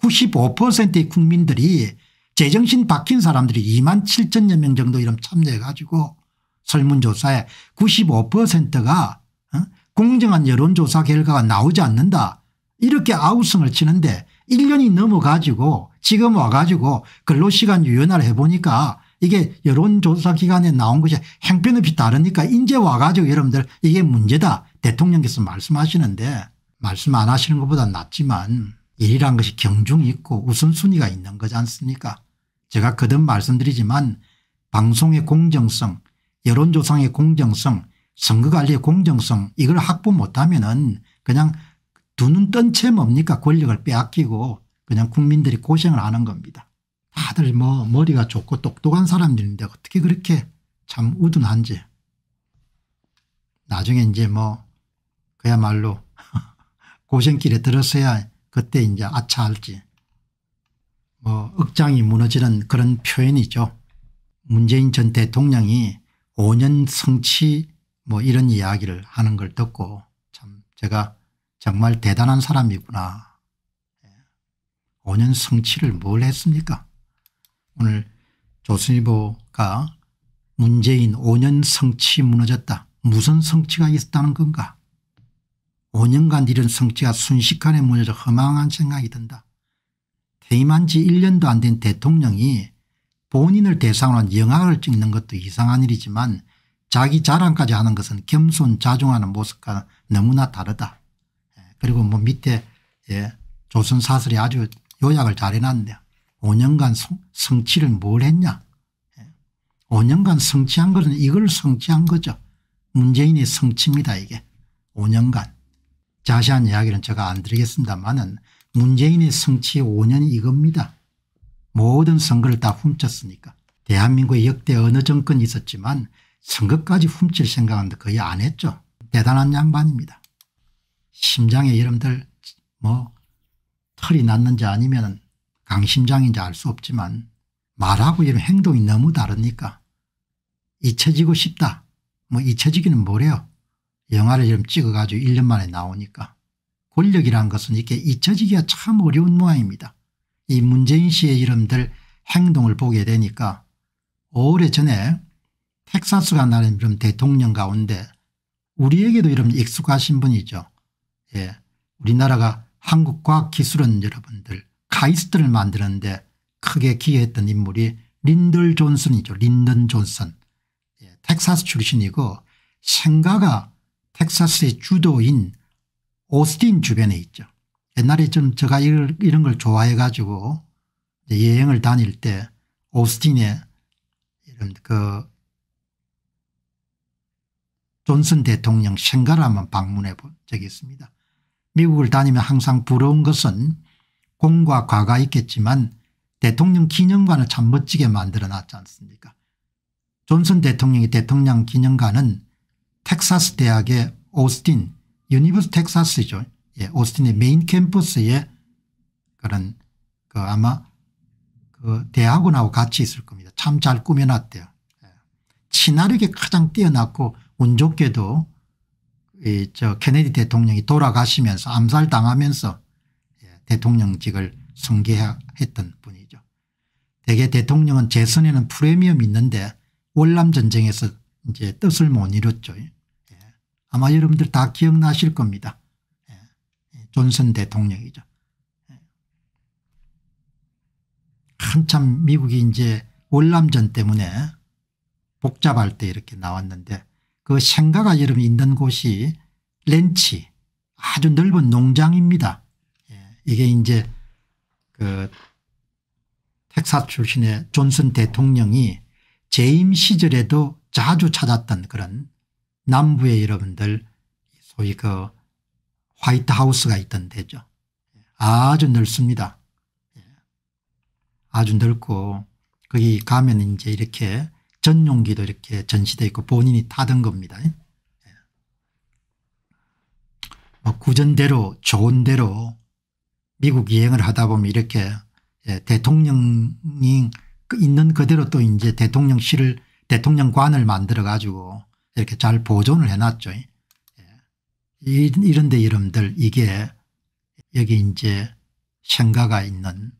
95%의 국민들이 제정신 박힌 사람들이 2만 7천여 명 정도 이름 참여해 가지고 설문조사에 95%가 어? 공정한 여론조사 결과가 나오지 않는다 이렇게 아우성을 치는데 1년이 넘어가지고 지금 와가지고 근로시간 유연화를 해보니까 이게 여론조사 기간에 나온 것이 행편없이 다르니까 이제 와가지고 여러분들 이게 문제다 대통령께서 말씀하시는데 말씀 안 하시는 것보다 낫지만 일이란 것이 경중이 있고 우선순위가 있는 거지 않습니까 제가 거듭 말씀드리지만 방송의 공정성 여론조사의 공정성 선거관리의 공정성 이걸 확보 못하면 은 그냥 눈은 뜬채 뭡니까 권력을 빼앗기고 그냥 국민들이 고생을 하는 겁니다. 다들 뭐 머리가 좋고 똑똑한 사람들인데 어떻게 그렇게 참 우둔한지. 나중에 이제 뭐 그야말로 고생길에 들어서야 그때 이제 아차할지 뭐 억장이 무너지는 그런 표현이죠. 문재인 전 대통령이 5년 성취 뭐 이런 이야기를 하는 걸 듣고 참 제가 정말 대단한 사람이구나. 5년 예. 성취를 뭘 했습니까? 오늘 조선일보가 문재인 5년 성취 무너졌다. 무슨 성취가 있었다는 건가? 5년간 이런 성취가 순식간에 무너져 허망한 생각이 든다. 퇴임한 지 1년도 안 된 대통령이 본인을 대상으로 한 영화를 찍는 것도 이상한 일이지만 자기 자랑까지 하는 것은 겸손 자중하는 모습과 너무나 다르다. 그리고 뭐 밑에 예, 조선 사설이 아주 요약을 잘 해놨네요. 5년간 성, 취를뭘 했냐. 5년간 예. 성취한 것은 이걸 성취한 거죠. 문재인의 성취입니다 이게. 5년간. 자세한 이야기는 제가 안 드리겠습니다만은 문재인의 성취 5년이 이겁니다. 모든 선거를 다 훔쳤으니까. 대한민국의 역대 어느 정권이 있었지만 선거까지 훔칠 생각은 거의 안 했죠. 대단한 양반입니다. 심장에 여러분들 뭐 털이 났는지 아니면 강심장인지 알 수 없지만 말하고 이런 행동이 너무 다르니까 잊혀지고 싶다. 뭐 잊혀지기는 뭐래요. 영화를 좀 찍어가지고 1년 만에 나오니까. 권력이란 것은 이렇게 잊혀지기가 참 어려운 모양입니다. 이 문재인 씨의 이름들 행동을 보게 되니까 오래전에 텍사스가 나는 이런 대통령 가운데 우리에게도 이런 익숙하신 분이죠. 예. 우리나라가 한국과 학 기술은 여러분들 카이스트를 만드는데 크게 기여했던 인물이 린들 존슨이죠. 린든 존슨. 예. 텍사스 출신이고 생가가 텍사스의 주도인 오스틴 주변에 있죠. 옛날에 좀 제가 이런 걸 좋아해 가지고 여행을 다닐 때 오스틴에 이런 그 존슨 대통령 생가를 한번 방문해 본 적이 있습니다. 미국을 다니며 항상 부러운 것은 공과 과가 있겠지만 대통령 기념관을 참 멋지게 만들어놨지 않습니까 존슨 대통령이 대통령 기념관은 텍사스 대학의 오스틴 유니버스 텍사스죠. 예, 오스틴의 메인 캠퍼스에 그런 그 아마 그 대학원하고 같이 있을 겁니다. 참 잘 꾸며놨대요. 예. 친화력이 가장 뛰어났고 운 좋게도 저 케네디 대통령이 돌아가시면서 암살당하면서 예, 대통령직을 승계했던 분이죠. 대개 대통령은 재선에는 프리미엄이 있는데 월남전쟁에서 이제 뜻을 못 이뤘죠. 예. 아마 여러분들 다 기억나실 겁니다. 예. 존슨 대통령이죠. 한참 미국이 이제 월남전 때문에 복잡할 때 이렇게 나왔는데 그 생가가 여러분 있는 곳이 렌치 아주 넓은 농장입니다. 예, 이게 이제 그 텍사스 출신의 존슨 대통령이 재임 시절에도 자주 찾았던 그런 남부의 여러분들 소위 그 화이트 하우스가 있던 데죠. 예, 아주 넓습니다. 예, 아주 넓고 거기 가면 이제 이렇게 전용기도 이렇게 전시되어 있고 본인이 타던 겁니다. 예. 뭐 구전대로 좋은 대로 미국 이행을 하다 보면 이렇게 예, 대통령이 그 있는 그대로 또 이제 대통령실을 대통령관을 만들어 가지고 이렇게 잘 보존을 해놨죠. 예. 이런데 여러들 이게 여기 이제 생가가 있는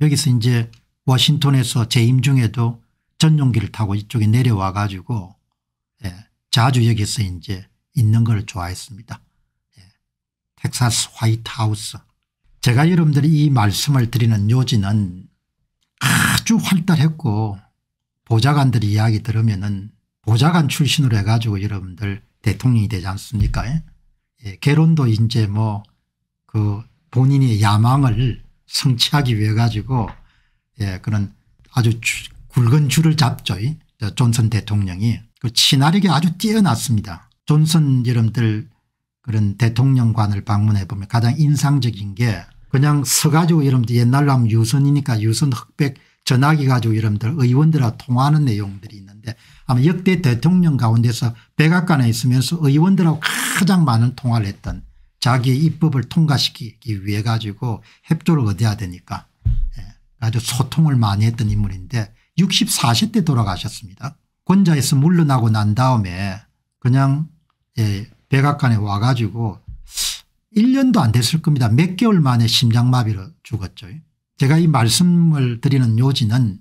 여기서 이제 워싱턴에서 재임 중에도 전용기를 타고 이쪽에 내려와 가지고 예, 자주여기서 이제 있는 걸 좋아했습니다. 예, 텍사스 화이트하우스 제가 여러분들이 이 말씀을 드리는 요지는 아주 활달했고 보좌관들 이야기 들으면 은 보좌관 출신으로 해가지고 여러분들 대통령이 되지 않습니까 예, 예 개론도 이제 뭐 그 본인의 야망을 성취하기 위해 가지고 예, 그런 아주 굵은 줄을 잡죠. 존슨 대통령이 그 친화력이 아주 뛰어났습니다. 존슨 여러분들 그런 대통령관을 방문해 보면 가장 인상적인 게 그냥 서가지고 여러분들 옛날로 하면 유선이니까 유선 흑백 전화기 가지고 여러분들 의원들하고 통화하는 내용들이 있는데 아마 역대 대통령 가운데서 백악관에 있으면서 의원들하고 가장 많은 통화를 했던 자기의 입법을 통과시키기 위해 가지고 협조를 얻어야 되니까 예, 아주 소통을 많이 했던 인물인데 64세 때 돌아가셨습니다. 권좌에서 물러나고 난 다음에 그냥 예, 백악관에 와가지고 1년도 안 됐을 겁니다. 몇 개월 만에 심장마비로 죽었죠. 제가 이 말씀을 드리는 요지는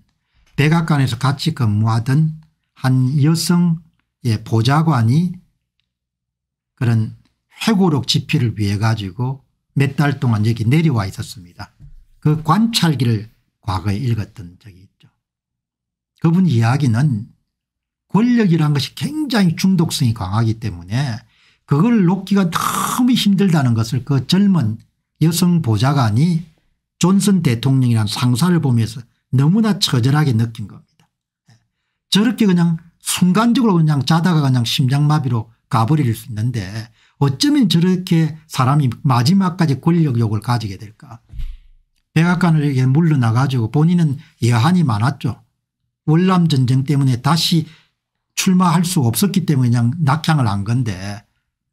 백악관에서 같이 근무하던 한 여성 예, 보좌관이 그런 회고록 지필을 위해 가지고 몇 달 동안 여기 내려와 있었습니다. 그 관찰기를 과거에 읽었던 적이 그분 이야기는 권력이라는 것이 굉장히 중독성이 강하기 때문에 그걸 놓기가 너무 힘들다는 것을 그 젊은 여성 보좌관이 존슨 대통령이란 상사를 보면서 너무나 처절하게 느낀 겁니다. 저렇게 그냥 순간적으로 그냥 자다가 그냥 심장마비로 가버릴 수 있는데 어쩌면 저렇게 사람이 마지막까지 권력욕을 가지게 될까. 백악관을 이렇게 물러나가지고 본인은 여한이 많았죠. 월남 전쟁 때문에 다시 출마할 수가 없었기 때문에 그냥 낙향을 한 건데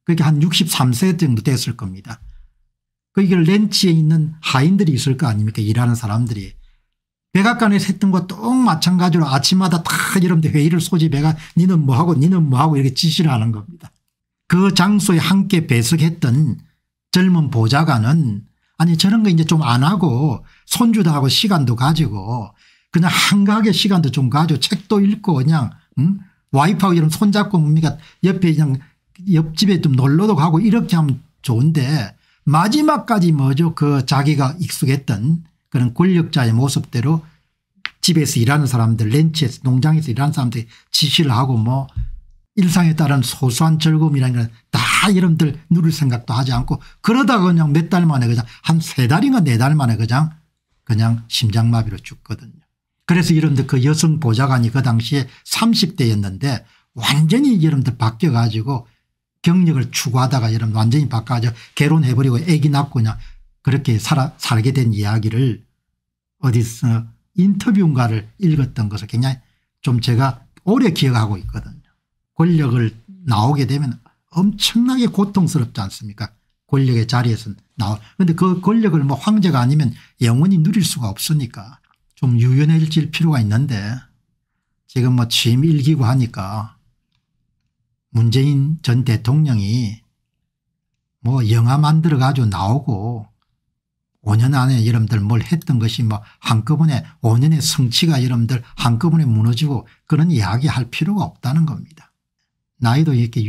그게 한 63세 정도 됐을 겁니다. 그 이걸 렌치에 있는 하인들이 있을 거 아닙니까 일하는 사람들이. 백악관에서 했던 것똑 마찬가지로 아침마다 다 이러면서 회의를 소집해가 니는 뭐하고 니는 뭐하고 이렇게 지시를 하는 겁니다. 그 장소에 함께 배석했던 젊은 보좌관은 아니 저런 거 이제 좀 안 하고 손주도 하고 시간도 가지고 그냥 한가하게 시간도 좀가지고 책도 읽고 그냥 음? 와이프하고 이런 손잡고 뭡니까 옆에 그냥 옆집에 좀 놀러도 가고 이렇게 하면 좋은데 마지막까지 뭐죠 그 자기가 익숙했던 그런 권력자의 모습대로 집에서 일하는 사람들 렌치에서 농장에서 일하는 사람들이 지시를 하고 뭐 일상에 따른 소소한 즐거움이라는 건다 여러분들 누릴 생각도 하지 않고 그러다가 그냥 몇 달 만에 그냥 한 세 달인가 네 달 만에 그냥 그냥 심장마비로 죽거든요. 그래서 이름들 그 여성 보좌관이 그 당시에 30대였는데 완전히 여러분들 바뀌어 가지고 경력을 추구하다가 여러분 완전히 바꿔가지고 결혼해버리고 애기 낳고 그냥 그렇게 살아 살게 된 이야기를 어디서 인터뷰인가를 읽었던 것을 굉장히 좀 제가 오래 기억하고 있거든요. 권력을 나오게 되면 엄청나게 고통스럽지 않습니까 권력의 자리에서 나와. 그런데 그 권력을 뭐 황제가 아니면 영원히 누릴 수가 없으니까 좀 유연해질 필요가 있는데 지금 뭐 취임 일기고 하니까 문재인 전 대통령이 뭐 영화 만들어 가지고 나오고 5년 안에 여러분들 뭘 했던 것이 뭐 한꺼번에 5년의 성취가 여러분들 한꺼번에 무너지고 그런 이야기 할 필요가 없다는 겁니다. 나이도 이렇게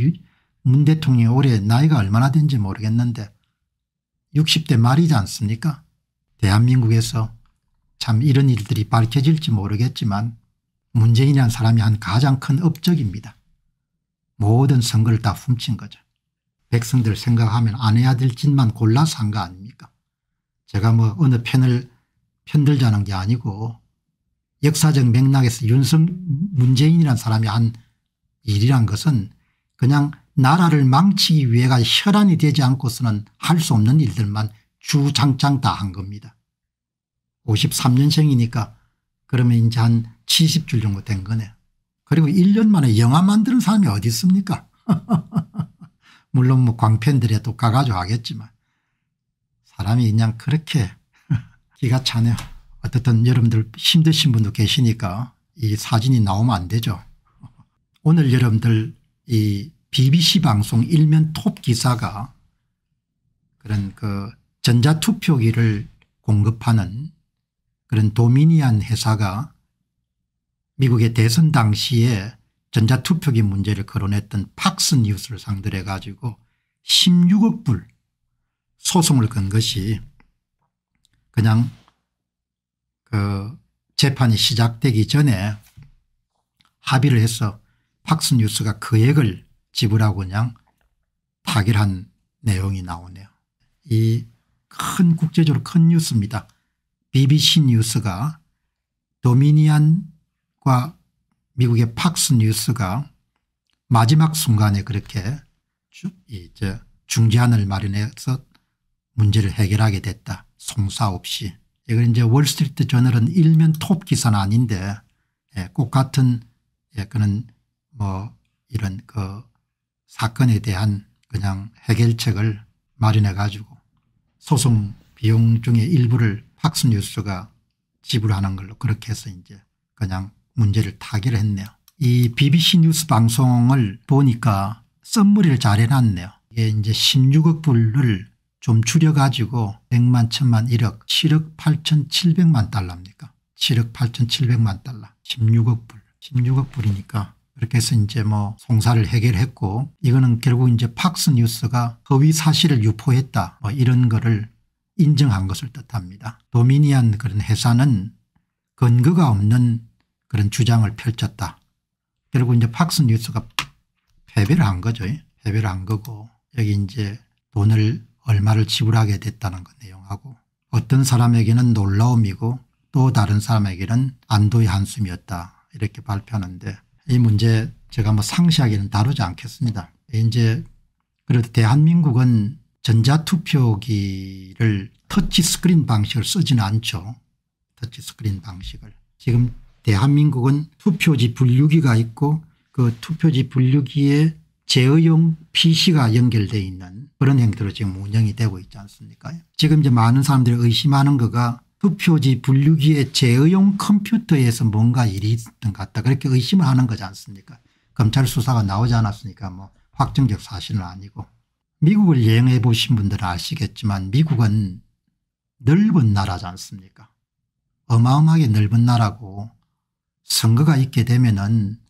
문 대통령이 올해 나이가 얼마나 된지 모르겠는데 60대 말이지 않습니까 대한민국에서 참 이런 일들이 밝혀질지 모르겠지만 문재인이란 사람이 한 가장 큰 업적입니다. 모든 선거를 다 훔친 거죠. 백성들 생각하면 안 해야 될 짓만 골라서 한 거 아닙니까? 제가 뭐 어느 편을 편들자는 게 아니고 역사적 맥락에서 윤석 문재인이란 사람이 한 일이란 것은 그냥 나라를 망치기 위해가 혈안이 되지 않고서는 할 수 없는 일들만 주장장 다 한 겁니다. 53년생이니까 그러면 이제 한 70줄 정도 된 거네요. 그리고 1년 만에 영화 만드는 사람이 어디 있습니까? 물론 뭐 광팬들이 또 가가지고 하겠지만 사람이 그냥 그렇게 기가 차네요. 어쨌든 여러분들 힘드신 분도 계시니까 이 사진이 나오면 안 되죠. 오늘 여러분들 이 BBC 방송 일면 톱 기사가 그런 그 전자투표기를 공급하는 그런 도미니안 회사가 미국의 대선 당시에 전자투표기 문제를 거론했던 팍스 뉴스를 상대로 해가지고 16억 불 소송을 건 것이 그냥 그 재판이 시작되기 전에 합의를 해서 팍스 뉴스가 그 액을 지불하고 그냥 타결한 내용이 나오네요. 이 큰 국제적으로 큰 뉴스입니다. BBC 뉴스가 도미니안과 미국의 팍스 뉴스가 마지막 순간에 그렇게 이제 중재안을 마련해서 문제를 해결하게 됐다. 송사 없이. 이건 이제 월스트리트 저널은 일면 톱 기사는 아닌데 예, 꼭 같은 예, 그런 뭐 이런 그 사건에 대한 그냥 해결책을 마련해 가지고 소송 비용 중에 일부를 박스뉴스가 지불하는 걸로 그렇게 해서 이제 그냥 문제를 타결했네요. 이 BBC 뉴스 방송을 보니까 썸머리를 잘 해놨네요. 이게 이제 16억 불을 좀 줄여가지고 100만 1 천만 1억 7억 8천 7백만 달러입니까 7억 8천 7백만 달러 16억 불 16억 불이니까 그렇게 해서 이제 뭐 송사를 해결했고 이거는 결국 이제 팍스 뉴스가 허위 사실을 유포했다 뭐 이런 거를 인정한 것을 뜻합니다. 도미니안 그런 회사는 근거가 없는 그런 주장을 펼쳤다. 결국 이제 팍스 뉴스가 패배를 한 거죠. 패배를 한 거고 여기 이제 돈을 얼마를 지불하게 됐다는 그 내용하고 어떤 사람에게는 놀라움이고 또 다른 사람에게는 안도의 한숨이었다 이렇게 발표하는데 이 문제 제가 뭐 상세하게는 다루지 않겠습니다. 이제 그래도 대한민국은 전자투표기를 터치스크린 방식을 쓰지는 않죠. 터치스크린 방식을. 지금 대한민국은 투표지 분류기가 있고 그 투표지 분류기에 제어용 PC가 연결되어 있는 그런 형태로 지금 운영이 되고 있지 않습니까 지금 이제 많은 사람들이 의심하는 거가 투표지 분류기에 제어용 컴퓨터에서 뭔가 일이 있던 것 같다 그렇게 의심을 하는 거지 않습니까 검찰 수사가 나오지 않았으니까 뭐 확정적 사실은 아니고 미국을 여행해 보신 분들은 아시겠지만 미국은 넓은 나라지 않습니까 어마어마하게 넓은 나라고 선거가 있게 되면 은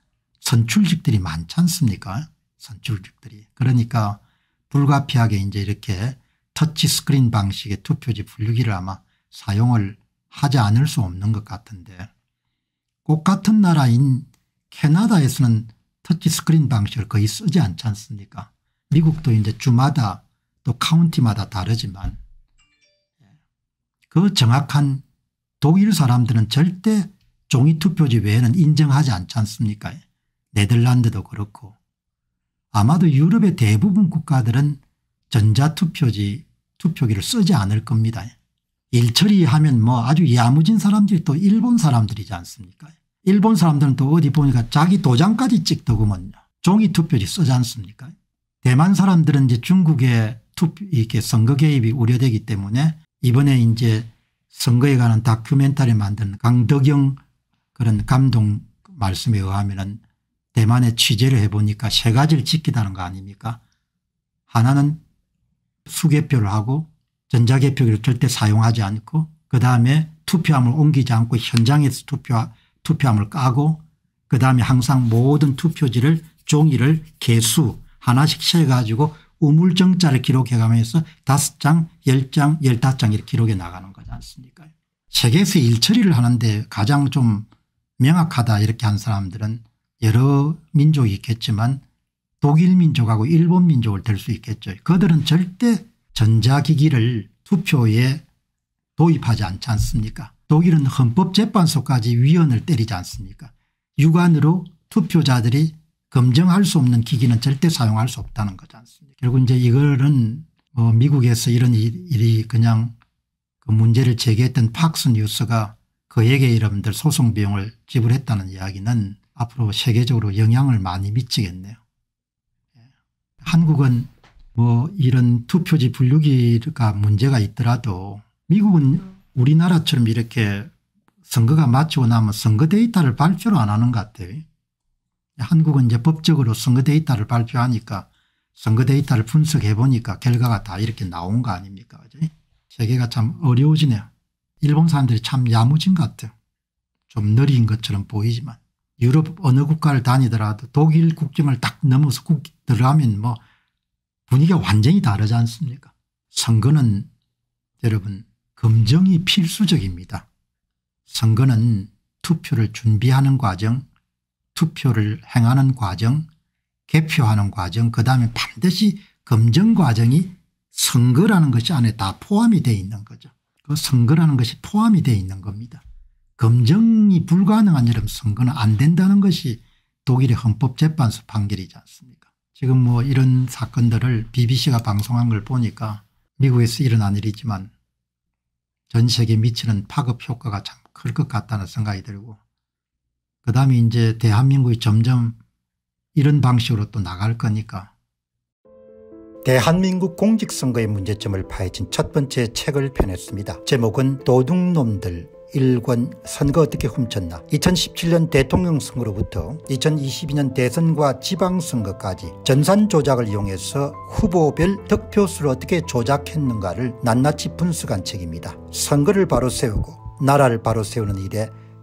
선출직들이 많지 않습니까 선출직들이 그러니까 불가피하게 이제 이렇게 터치스크린 방식의 투표지 분류기를 아마 사용을 하지 않을 수 없는 것 같은데 꼭 같은 나라인 캐나다에서는 터치스크린 방식을 거의 쓰지 않지 않습니까 미국도 이제 주마다 또 카운티마다 다르지만 그 정확한 독일 사람들은 절대 종이 투표지 외에는 인정하지 않지 않습니까? 네덜란드도 그렇고 아마도 유럽의 대부분 국가들은 전자투표지 투표기를 쓰지 않을 겁니다. 일처리하면 뭐 아주 야무진 사람들이 또 일본 사람들이지 않습니까? 일본 사람들은 또 어디 보니까 자기 도장까지 찍더구먼요. 종이 투표지 쓰지 않습니까? 대만 사람들은 이제 중국의 투표 이렇게 선거 개입이 우려되기 때문에 이번에 이제 선거에 관한 다큐멘터리 만든 강덕영 그런 감독 말씀에 의하면은 대만의 취재를 해보니까 세 가지를 지키다는 거 아닙니까? 하나는 수개표를 하고 전자개표기를 절대 사용하지 않고 그 다음에 투표함을 옮기지 않고 현장에서 투표 투표함을 까고 그 다음에 항상 모든 투표지를 종이를 개수 하나씩 세가지고 우물정자를 기록해가면서 다섯 장, 열 장, 열다장 이렇게 기록해 나가는 거지 않습니까? 세계에서 일처리를 하는데 가장 좀 명확하다 이렇게 한 사람들은 여러 민족이 있겠지만 독일 민족하고 일본 민족을 될 수 있겠죠. 그들은 절대 전자기기를 투표에 도입하지 않지 않습니까? 독일은 헌법재판소까지 위원을 때리지 않습니까? 육안으로 투표자들이 검증할 수 없는 기기는 절대 사용할 수 없다는 거지 않습니까 결국 이제 이거는 뭐 미국에서 이런 일이 그냥 그 문제를 제기했던 팍스 뉴스가 그에게 여러분들 소송 비용을 지불했다는 이야기는 앞으로 세계적으로 영향을 많이 미치겠네요. 예. 한국은 뭐 이런 투표지 분류기가 문제가 있더라도 미국은 우리나라처럼 이렇게 선거가 마치고 나면 선거 데이터를 발표를 안 하는 것 같아요. 한국은 이제 법적으로 선거 데이터를 발표하니까 선거 데이터를 분석해 보니까 결과가 다 이렇게 나온 거 아닙니까 그죠? 세계가 참 어려워지네요. 일본 사람들이 참 야무진 것 같아요. 좀 느린 것처럼 보이지만 유럽 어느 국가를 다니더라도 독일 국경을 딱 넘어서 국 들어가면 뭐 분위기가 완전히 다르지 않습니까 선거는 여러분 검증이 필수적입니다. 선거는 투표를 준비하는 과정 투표를 행하는 과정 개표하는 과정 그다음에 반드시 검증 과정이 선거라는 것이 안에 다 포함이 돼 있는 거죠. 그 선거라는 것이 포함이 돼 있는 겁니다. 검증이 불가능한 여름 선거는 안 된다는 것이 독일의 헌법재판소 판결이지 않습니까 지금 뭐 이런 사건들을 bbc가 방송한 걸 보니까 미국에서 일어난 일이지만 전 세계에 미치는 파급 효과가 참 클 것 같다는 생각이 들고 그다음에 이제 대한민국이 점점 이런 방식으로 또 나갈 거니까. 대한민국 공직선거의 문제점을 파헤친 첫 번째 책을 펴냈습니다. 제목은 도둑놈들 일권 선거 어떻게 훔쳤나 2017년 대통령 선거로부터 2022년 대선과 지방선거까지 전산 조작을 이용해서 후보별 득표수를 어떻게 조작했는가를 낱낱이 분석한 책입니다. 선거를 바로 세우고 나라를 바로 세우는 일에